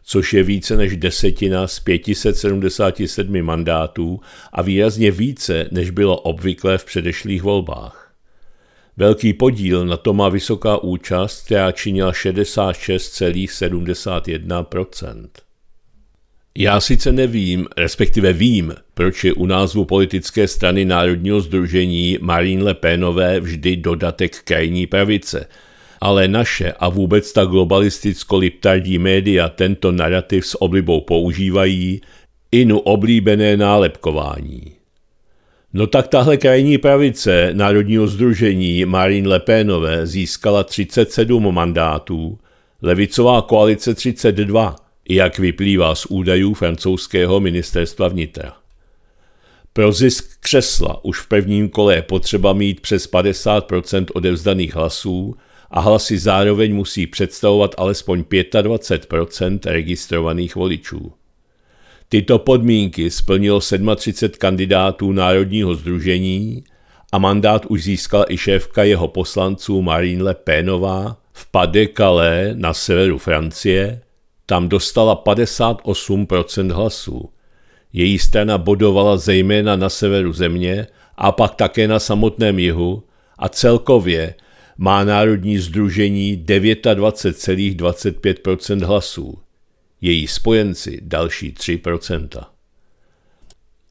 což je více než desetina z 577 mandátů a výrazně více, než bylo obvyklé v předešlých volbách. Velký podíl na to má vysoká účast, která činila 66,71%. Já sice nevím, respektive vím, proč je u názvu politické strany Národního združení Marine Le Penové vždy dodatek krajní pravice – ale naše a vůbec ta globalisticko-liptardí média tento narrativ s oblibou používají, inu oblíbené nálepkování. No tak tahle krajní pravice Národního združení Marine Le Penové získala 37 mandátů, levicová koalice 32, jak vyplývá z údajů francouzského ministerstva vnitra. Pro zisk křesla už v prvním kole je potřeba mít přes 50 odevzdaných hlasů a hlasy zároveň musí představovat alespoň 25 registrovaných voličů. Tyto podmínky splnilo 37 kandidátů Národního združení a mandát už získala i šéfka jeho poslanců Marine Le Penová v Pas-de-Calais na severu Francie, tam dostala 58 hlasů. Její strana bodovala zejména na severu země a pak také na samotném jihu a celkově má Národní združení 29,25 hlasů, její spojenci další 3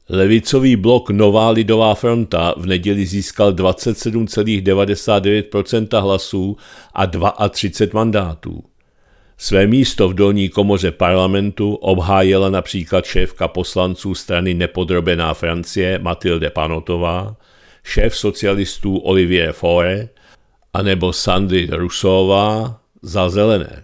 Levicový blok Nová lidová fronta v neděli získal 27,99 hlasů a 32 mandátů. Své místo v dolní komoře parlamentu obhájela například šéfka poslanců strany Nepodrobená Francie Matilde Panotová, šéf socialistů Olivier Faure, anebo Sandy Rusová za zelené.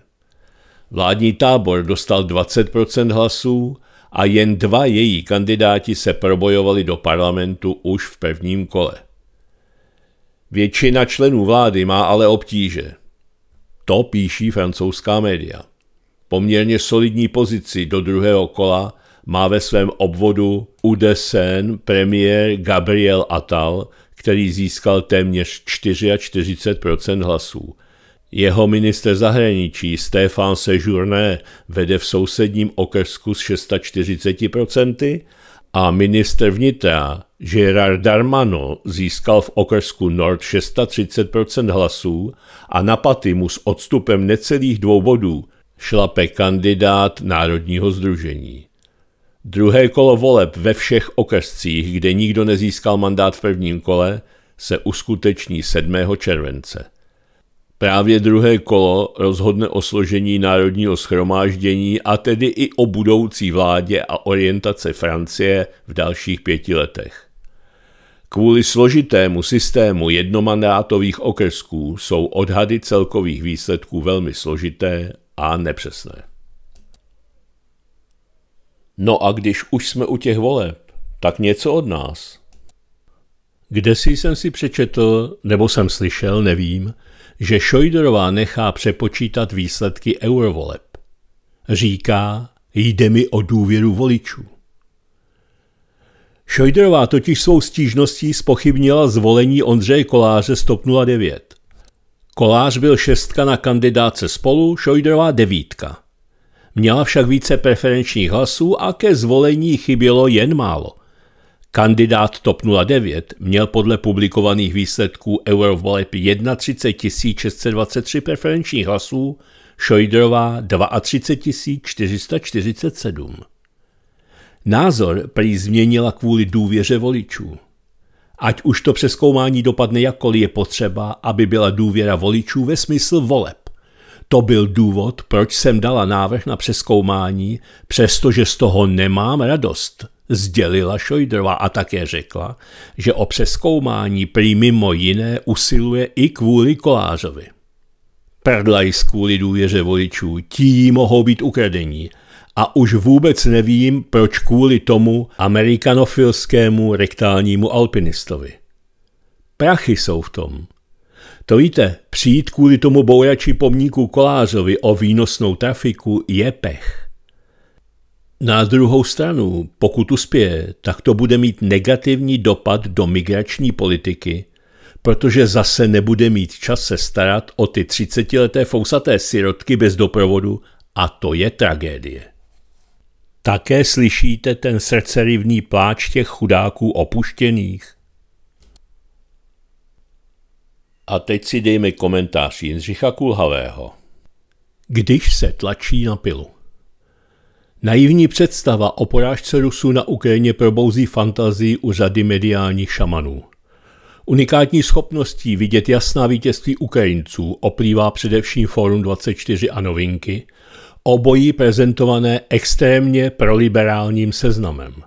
Vládní tábor dostal 20% hlasů a jen dva její kandidáti se probojovali do parlamentu už v prvním kole. Většina členů vlády má ale obtíže. To píší francouzská média. Poměrně solidní pozici do druhého kola má ve svém obvodu UDSN premiér Gabriel Attal, který získal téměř 44 hlasů. Jeho minister zahraničí Stéphane Sejourné vede v sousedním okrsku s 640% a minister vnitra Gérard Darmano získal v okrsku Nord 630% hlasů a na paty mu s odstupem necelých dvou bodů šlape kandidát Národního združení. Druhé kolo voleb ve všech okrescích, kde nikdo nezískal mandát v prvním kole, se uskuteční 7. července. Právě druhé kolo rozhodne o složení národního schromáždění a tedy i o budoucí vládě a orientace Francie v dalších pěti letech. Kvůli složitému systému jednomandátových okrsků jsou odhady celkových výsledků velmi složité a nepřesné. No a když už jsme u těch voleb, tak něco od nás. Kde si jsem si přečetl, nebo jsem slyšel, nevím, že Šojdorová nechá přepočítat výsledky eurovoleb. Říká, jde mi o důvěru voličů. Šojderová totiž svou stížností spochybnila zvolení Ondřeje Koláře z TOP 09. Kolář byl šestka na kandidáce spolu, Šojderová devítka. Měla však více preferenčních hlasů a ke zvolení chybělo jen málo. Kandidát TOP 09 měl podle publikovaných výsledků eurovoleb 31 623 preferenčních hlasů, Šojdrová 32 447. Názor prý změnila kvůli důvěře voličů. Ať už to přeskoumání dopadne jakkoliv je potřeba, aby byla důvěra voličů ve smysl voleb. To byl důvod, proč jsem dala návrh na přeskoumání, přestože z toho nemám radost, sdělila Šojdrova a také řekla, že o přeskoumání prý mimo jiné usiluje i kvůli Kolářovi. Prdlaj kvůli důvěře voličů, ti mohou být ukradení, a už vůbec nevím, proč kvůli tomu amerikanofilskému rektálnímu alpinistovi. Prachy jsou v tom. To víte, přijít kvůli tomu bojači pomníku Kolázovi o výnosnou trafiku je pech. Na druhou stranu, pokud uspěje, tak to bude mít negativní dopad do migrační politiky, protože zase nebude mít čas se starat o ty 30-leté fousaté sirotky bez doprovodu a to je tragédie. Také slyšíte ten srdcerivný pláč těch chudáků opuštěných, A teď si dejme komentář Jindřicha Kulhavého. Když se tlačí na pilu. Naivní představa o porážce Rusů na Ukrajině probouzí fantazii u řady mediálních šamanů. Unikátní schopností vidět jasná vítězství Ukrajinců oplývá především Forum 24 a novinky, obojí prezentované extrémně proliberálním seznamem –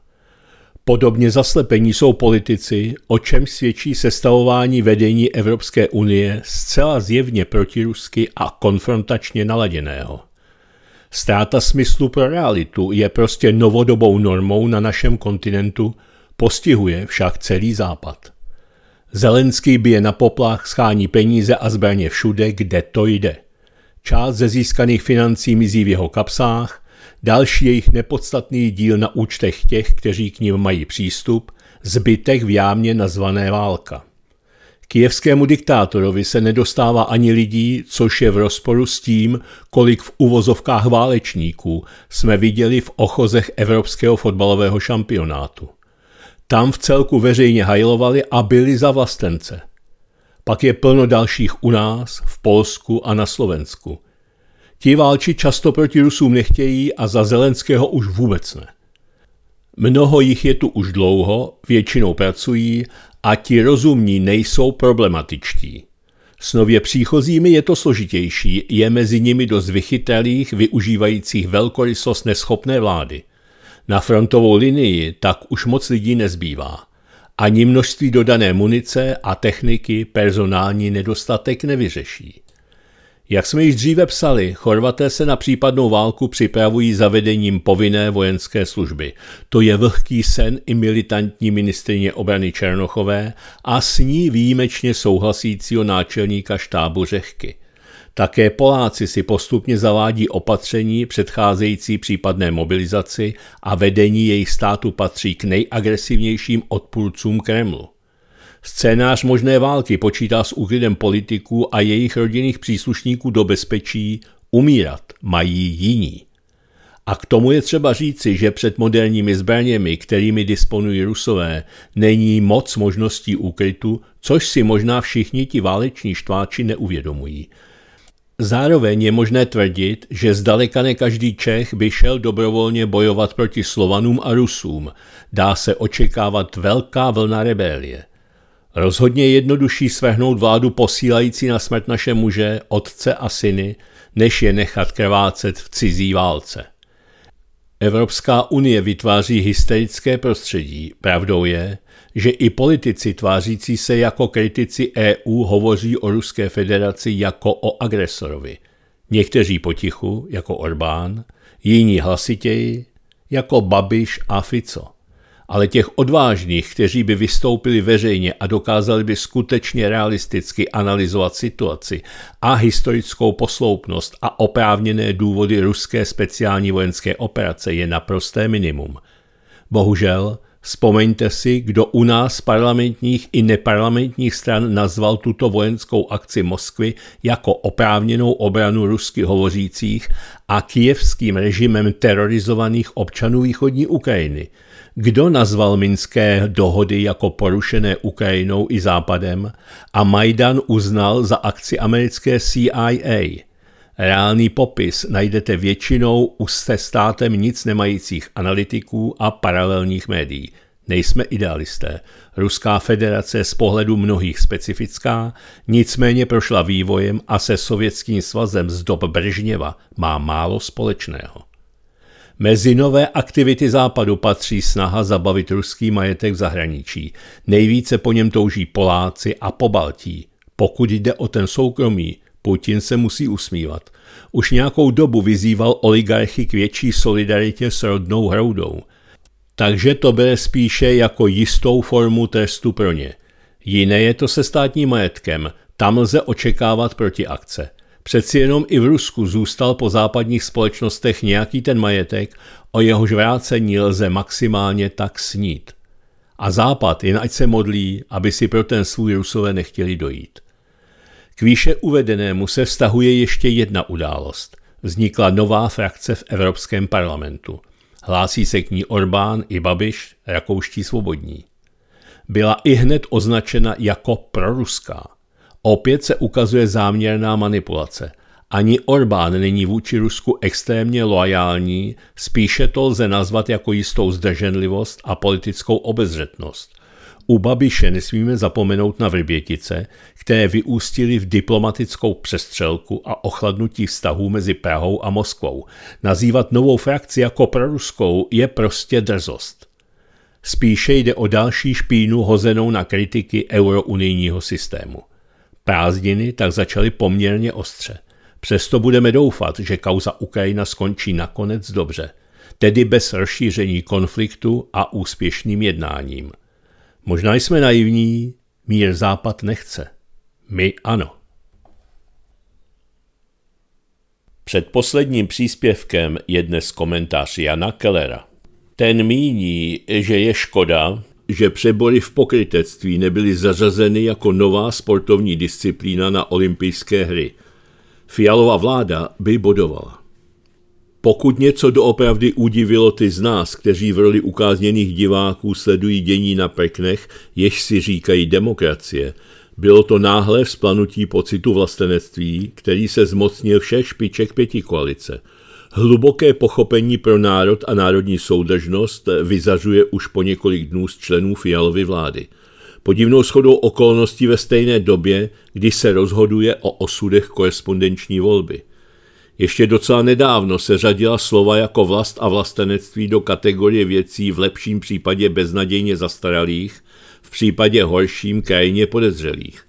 Podobně zaslepení jsou politici, o čem svědčí sestavování vedení Evropské unie zcela zjevně protirusky a konfrontačně naladěného. Ztráta smyslu pro realitu je prostě novodobou normou na našem kontinentu, postihuje však celý západ. Zelenský bije na poplach, schání peníze a zbraně všude, kde to jde. Část ze získaných financí mizí v jeho kapsách, další jejich nepodstatný díl na účtech těch, kteří k ním mají přístup, zbytek v jámě nazvané válka. Kijevskému diktátorovi se nedostává ani lidí, což je v rozporu s tím, kolik v uvozovkách válečníků jsme viděli v ochozech Evropského fotbalového šampionátu. Tam v celku veřejně hajlovali a byli za vlastence. Pak je plno dalších u nás, v Polsku a na Slovensku. Ti válči často proti Rusům nechtějí a za Zelenského už vůbec ne. Mnoho jich je tu už dlouho, většinou pracují a ti rozumní nejsou problematičtí. S nově příchozími je to složitější, je mezi nimi dost vychytelých, využívajících velkorysost neschopné vlády. Na frontovou linii tak už moc lidí nezbývá. Ani množství dodané munice a techniky personální nedostatek nevyřeší. Jak jsme již dříve psali, Chorvaté se na případnou válku připravují zavedením povinné vojenské služby. To je vlhký sen i militantní ministrině obrany Černochové a s ní výjimečně souhlasícího náčelníka štábu Řehky. Také Poláci si postupně zavádí opatření předcházející případné mobilizaci a vedení jejich státu patří k nejagresivnějším odpůrcům Kremlu. Scénář možné války počítá s úklidem politiků a jejich rodinných příslušníků do bezpečí, umírat mají jiní. A k tomu je třeba říci, že před moderními zbraněmi, kterými disponují rusové, není moc možností úkrytu, což si možná všichni ti váleční štváči neuvědomují. Zároveň je možné tvrdit, že zdaleka ne každý Čech by šel dobrovolně bojovat proti Slovanům a Rusům. Dá se očekávat velká vlna rebelie – Rozhodně jednodušší svehnout vládu posílající na smrt naše muže, otce a syny, než je nechat krvácet v cizí válce. Evropská unie vytváří hysterické prostředí. Pravdou je, že i politici tvářící se jako kritici EU hovoří o Ruské federaci jako o agresorovi. Někteří potichu, jako Orbán, jiní hlasitěji, jako Babiš a Fico ale těch odvážných, kteří by vystoupili veřejně a dokázali by skutečně realisticky analyzovat situaci a historickou posloupnost a oprávněné důvody ruské speciální vojenské operace je naprosté minimum. Bohužel, Vzpomeňte si, kdo u nás parlamentních i neparlamentních stran nazval tuto vojenskou akci Moskvy jako oprávněnou obranu rusky hovořících a kijevským režimem terorizovaných občanů východní Ukrajiny – kdo nazval minské dohody jako porušené Ukrajinou i Západem a Majdan uznal za akci americké CIA? Reálný popis najdete většinou u se státem nic nemajících analytiků a paralelních médií. Nejsme idealisté. Ruská federace z pohledu mnohých specifická, nicméně prošla vývojem a se sovětským svazem z dob Brežněva má málo společného. Mezi nové aktivity Západu patří snaha zabavit ruský majetek v zahraničí. Nejvíce po něm touží Poláci a po Baltí. Pokud jde o ten soukromý, Putin se musí usmívat. Už nějakou dobu vyzýval oligarchy k větší solidaritě s rodnou hroudou. Takže to bere spíše jako jistou formu trestu pro ně. Jiné je to se státním majetkem, tam lze očekávat protiakce. Přeci jenom i v Rusku zůstal po západních společnostech nějaký ten majetek, o jehož vrácení lze maximálně tak snít. A západ jen ať se modlí, aby si pro ten svůj Rusové nechtěli dojít. K výše uvedenému se vztahuje ještě jedna událost. Vznikla nová frakce v Evropském parlamentu. Hlásí se k ní Orbán i Babiš, rakouští svobodní. Byla i hned označena jako proruská. Opět se ukazuje záměrná manipulace. Ani Orbán není vůči Rusku extrémně loajální, spíše to lze nazvat jako jistou zdrženlivost a politickou obezřetnost. U Babiše nesmíme zapomenout na vrbětice, které vyústily v diplomatickou přestřelku a ochladnutí vztahů mezi Prahou a Moskvou. Nazývat novou frakci jako proruskou je prostě drzost. Spíše jde o další špínu hozenou na kritiky eurounijního systému. Prázdniny tak začaly poměrně ostře. Přesto budeme doufat, že kauza Ukrajina skončí nakonec dobře, tedy bez rozšíření konfliktu a úspěšným jednáním. Možná jsme naivní, mír Západ nechce. My ano. Před posledním příspěvkem je dnes komentář Jana Kellera. Ten míní, že je škoda, že přebory v pokrytectví nebyly zařazeny jako nová sportovní disciplína na olympijské hry. Fialová vláda by bodovala. Pokud něco doopravdy udivilo ty z nás, kteří v roli ukázněných diváků sledují dění na peknech, jež si říkají demokracie, bylo to náhle vzplanutí pocitu vlastenectví, který se zmocnil všech špiček pěti koalice – Hluboké pochopení pro národ a národní soudržnost vyzařuje už po několik dnů z členů Fialovy vlády. Podivnou shodou okolností ve stejné době, kdy se rozhoduje o osudech korespondenční volby. Ještě docela nedávno se řadila slova jako vlast a vlastenectví do kategorie věcí v lepším případě beznadějně zastaralých, v případě horším krajině podezřelých.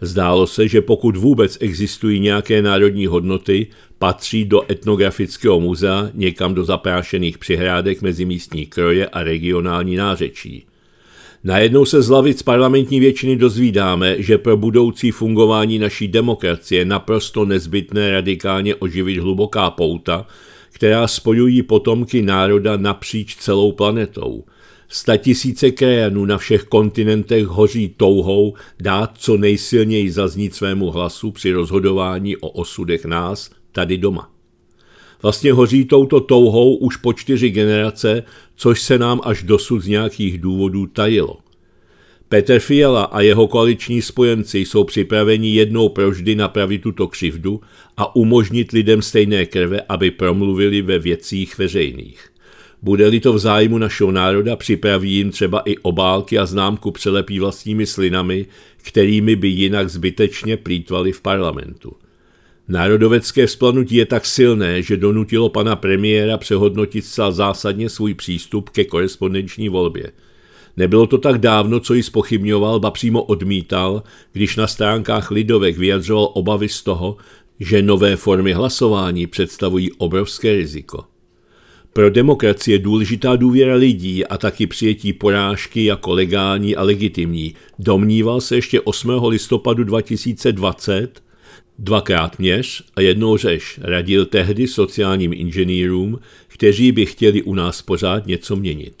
Zdálo se, že pokud vůbec existují nějaké národní hodnoty, patří do etnografického muzea někam do zaprášených přihrádek mezi místní kroje a regionální nářečí. Najednou se z lavic parlamentní většiny dozvídáme, že pro budoucí fungování naší demokracie je naprosto nezbytné radikálně oživit hluboká pouta, která spojují potomky národa napříč celou planetou. Statisíce krajanů na všech kontinentech hoří touhou dát co nejsilněji zaznít svému hlasu při rozhodování o osudech nás, tady doma. Vlastně hoří touto touhou už po čtyři generace, což se nám až dosud z nějakých důvodů tajilo. Petr Fiala a jeho koaliční spojenci jsou připraveni jednou proždy napravit tuto křivdu a umožnit lidem stejné krve, aby promluvili ve věcích veřejných. Bude-li to v zájmu našeho národa, připraví jim třeba i obálky a známku přelepí vlastními slinami, kterými by jinak zbytečně plítvali v parlamentu. Národovecké vzplanutí je tak silné, že donutilo pana premiéra přehodnotit zcela zásadně svůj přístup ke korespondenční volbě. Nebylo to tak dávno, co ji spochybňoval, ba přímo odmítal, když na stránkách Lidovek vyjadřoval obavy z toho, že nové formy hlasování představují obrovské riziko. Pro demokracii je důležitá důvěra lidí a taky přijetí porážky jako legální a legitimní. Domníval se ještě 8. listopadu 2020, Dvakrát měř a jednou řeš, radil tehdy sociálním inženýrům, kteří by chtěli u nás pořád něco měnit.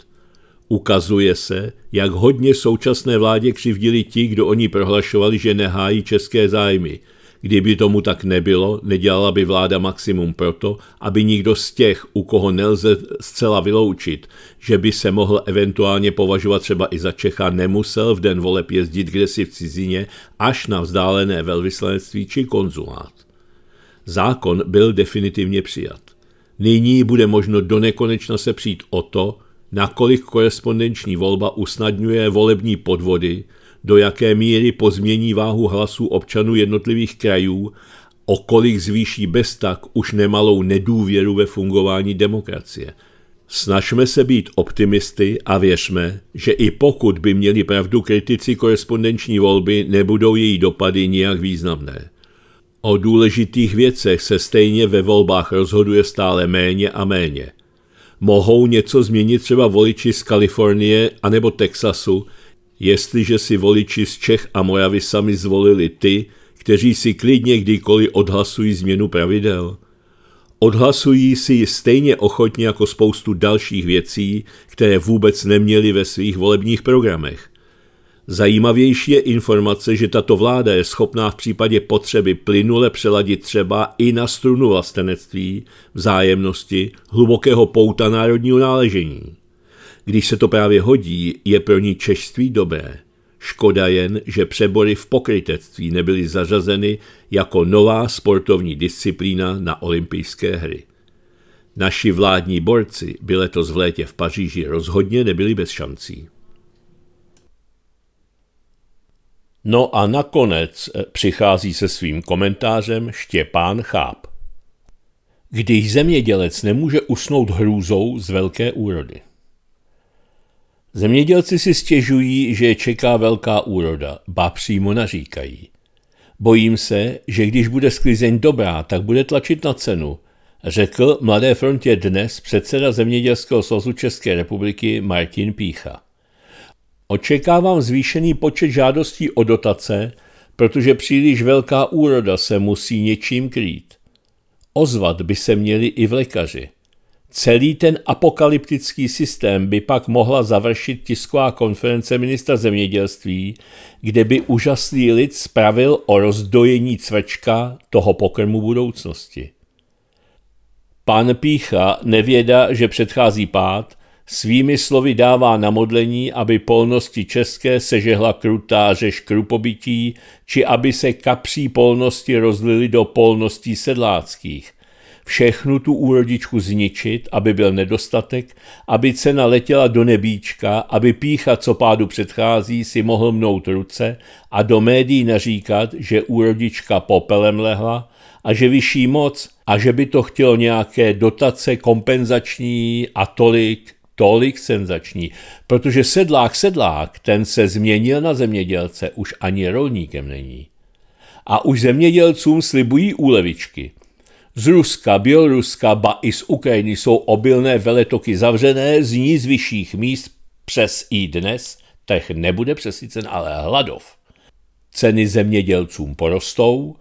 Ukazuje se, jak hodně současné vládě křivdili ti, kdo oni prohlašovali, že nehájí české zájmy – Kdyby tomu tak nebylo, nedělala by vláda maximum proto, aby nikdo z těch, u koho nelze zcela vyloučit, že by se mohl eventuálně považovat třeba i za Čecha, nemusel v den voleb jezdit si v cizině až na vzdálené velvyslanectví či konzulát. Zákon byl definitivně přijat. Nyní bude možno do nekonečna se přijít o to, nakolik korespondenční volba usnadňuje volební podvody, do jaké míry pozmění váhu hlasů občanů jednotlivých krajů, o kolik zvýší bez tak už nemalou nedůvěru ve fungování demokracie. Snažme se být optimisty a věřme, že i pokud by měli pravdu kritici korespondenční volby, nebudou její dopady nijak významné. O důležitých věcech se stejně ve volbách rozhoduje stále méně a méně. Mohou něco změnit třeba voliči z Kalifornie anebo Texasu, Jestliže si voliči z Čech a Moravy sami zvolili ty, kteří si klidně kdykoliv odhlasují změnu pravidel. Odhlasují si ji stejně ochotně jako spoustu dalších věcí, které vůbec neměli ve svých volebních programech. Zajímavější je informace, že tato vláda je schopná v případě potřeby plynule přeladit třeba i na strunu vlastenectví, vzájemnosti, hlubokého pouta národního náležení. Když se to právě hodí, je pro ní češství dobré. Škoda jen, že přebory v pokrytectví nebyly zařazeny jako nová sportovní disciplína na olympijské hry. Naši vládní borci by letos v létě v Paříži rozhodně nebyli bez šancí. No a nakonec eh, přichází se svým komentářem Štěpán Cháp. Když zemědělec nemůže usnout hrůzou z velké úrody. Zemědělci si stěžují, že je čeká velká úroda, ba přímo naříkají. Bojím se, že když bude sklizeň dobrá, tak bude tlačit na cenu, řekl Mladé frontě dnes předseda Zemědělského svazu České republiky Martin Pícha. Očekávám zvýšený počet žádostí o dotace, protože příliš velká úroda se musí něčím krýt. Ozvat by se měli i lékaři. Celý ten apokalyptický systém by pak mohla završit tisková konference ministra zemědělství, kde by úžasný lid spravil o rozdojení cvrčka toho pokrmu budoucnosti. Pan Pícha nevěda, že předchází pád, svými slovy dává na modlení, aby polnosti české sežehla krutá řež krupobytí, či aby se kapří polnosti rozlily do polností sedláckých, všechnu tu úrodičku zničit, aby byl nedostatek, aby cena letěla do nebíčka, aby pícha, co pádu předchází, si mohl mnout ruce a do médií naříkat, že úrodička popelem lehla a že vyšší moc a že by to chtělo nějaké dotace kompenzační a tolik, tolik senzační, protože sedlák sedlák, ten se změnil na zemědělce, už ani rolníkem není. A už zemědělcům slibují úlevičky – z Ruska, Běloruska, ba i z Ukrajiny jsou obilné veletoky zavřené, z ní z vyšších míst přes i dnes tech nebude přesycen, ale hladov. Ceny zemědělcům porostou,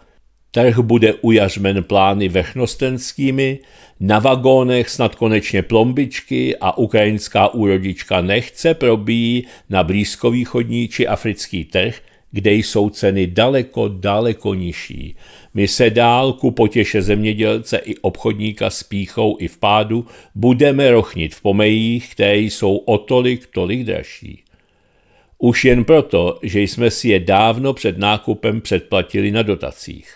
trh bude ujařmen plány vechnostenskými, na vagónech snad konečně plombičky a ukrajinská úrodička nechce probíjí na blízkovýchodní či africký trh, kde jsou ceny daleko, daleko nižší. My se dál ku potěše zemědělce i obchodníka s píchou i v pádu budeme rochnit v pomejích, které jsou o tolik, tolik dražší. Už jen proto, že jsme si je dávno před nákupem předplatili na dotacích.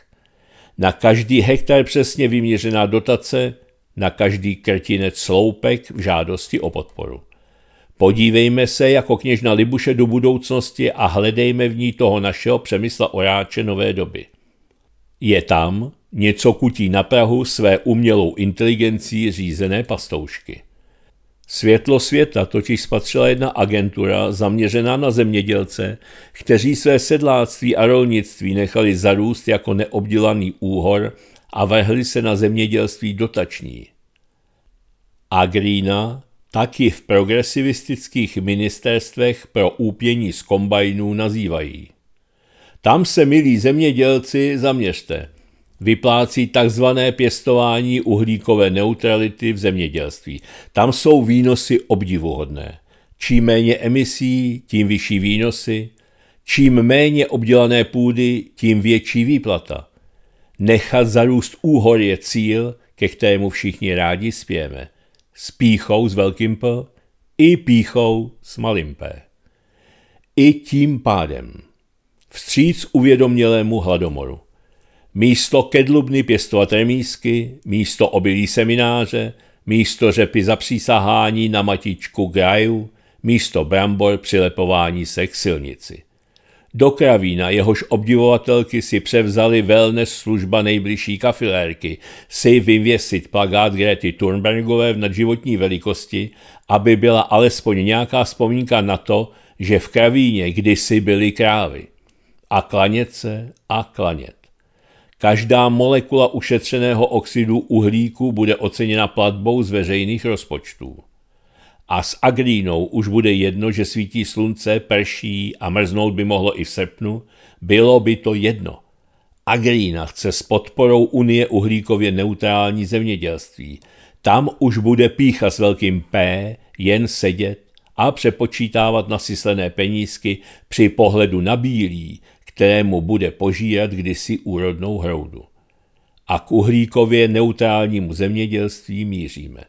Na každý hektar přesně vyměřená dotace, na každý krtinec sloupek v žádosti o podporu. Podívejme se jako kněžna Libuše do budoucnosti a hledejme v ní toho našeho přemysla oráče nové doby. Je tam, něco kutí na Prahu své umělou inteligencí řízené pastoušky. Světlo světa totiž spatřila jedna agentura zaměřená na zemědělce, kteří své sedláctví a rolnictví nechali zarůst jako neobdělaný úhor a vrhli se na zemědělství dotační. Agrína taky v progresivistických ministerstvech pro úpění z kombajnů nazývají. Tam se, milí zemědělci, zaměřte. Vyplácí takzvané pěstování uhlíkové neutrality v zemědělství. Tam jsou výnosy obdivuhodné. Čím méně emisí, tím vyšší výnosy. Čím méně obdělané půdy, tím větší výplata. Nechat zarůst úhor je cíl, ke kterému všichni rádi spějeme. S píchou s velkým P i píchou s malým P. I tím pádem Vstříc uvědomělému hladomoru. Místo kedlubny pěstovat remísky, místo obilí semináře, místo řepy zapřísahání na matičku graju, místo brambor přilepování se k silnici. Do kravína jehož obdivovatelky si převzali wellness služba nejbližší kafilérky si vyvěsit plagát Greti Thunbergové v nadživotní velikosti, aby byla alespoň nějaká vzpomínka na to, že v kravíně kdysi byly krávy a klanět se a klanět. Každá molekula ušetřeného oxidu uhlíku bude oceněna platbou z veřejných rozpočtů. A s Agrínou už bude jedno, že svítí slunce, prší a mrznout by mohlo i v srpnu, bylo by to jedno. Agrína chce s podporou Unie uhlíkově neutrální zemědělství. Tam už bude pícha s velkým P jen sedět a přepočítávat nasyslené penízky při pohledu na bílý, kterému bude požírat kdysi úrodnou hroudu. A k uhlíkově neutrálnímu zemědělství míříme.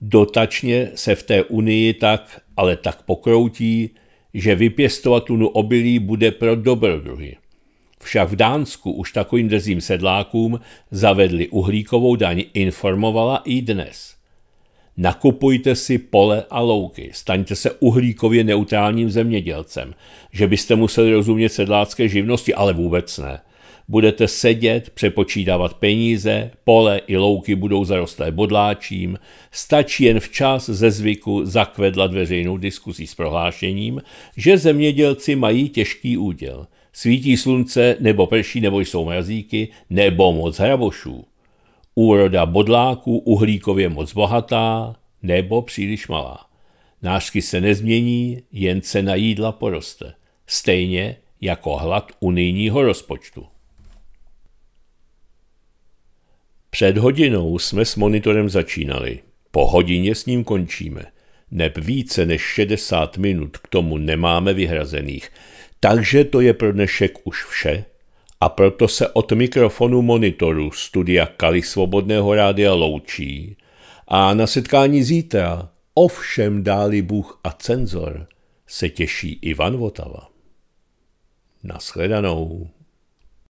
Dotačně se v té unii tak, ale tak pokroutí, že vypěstovat tunu obilí bude pro dobrodruhy. Však v Dánsku už takovým drzým sedlákům zavedli uhlíkovou daň, informovala i dnes. Nakupujte si pole a louky, staňte se uhlíkově neutrálním zemědělcem, že byste museli rozumět sedlácké živnosti, ale vůbec ne. Budete sedět, přepočítávat peníze, pole i louky budou zarostlé bodláčím, stačí jen včas ze zvyku zakvedlat veřejnou diskusí s prohlášením, že zemědělci mají těžký úděl. Svítí slunce, nebo prší, nebo jsou mrazíky, nebo moc hrabošů. Úroda bodláků uhlíkově moc bohatá nebo příliš malá. Nářky se nezmění, jen cena jídla poroste. Stejně jako hlad unijního rozpočtu. Před hodinou jsme s monitorem začínali. Po hodině s ním končíme. Neb více než 60 minut k tomu nemáme vyhrazených. Takže to je pro dnešek už vše a proto se od mikrofonu monitoru studia Kali Svobodného rádia loučí a na setkání zítra, ovšem dáli Bůh a cenzor, se těší Ivan Votava. Naschledanou.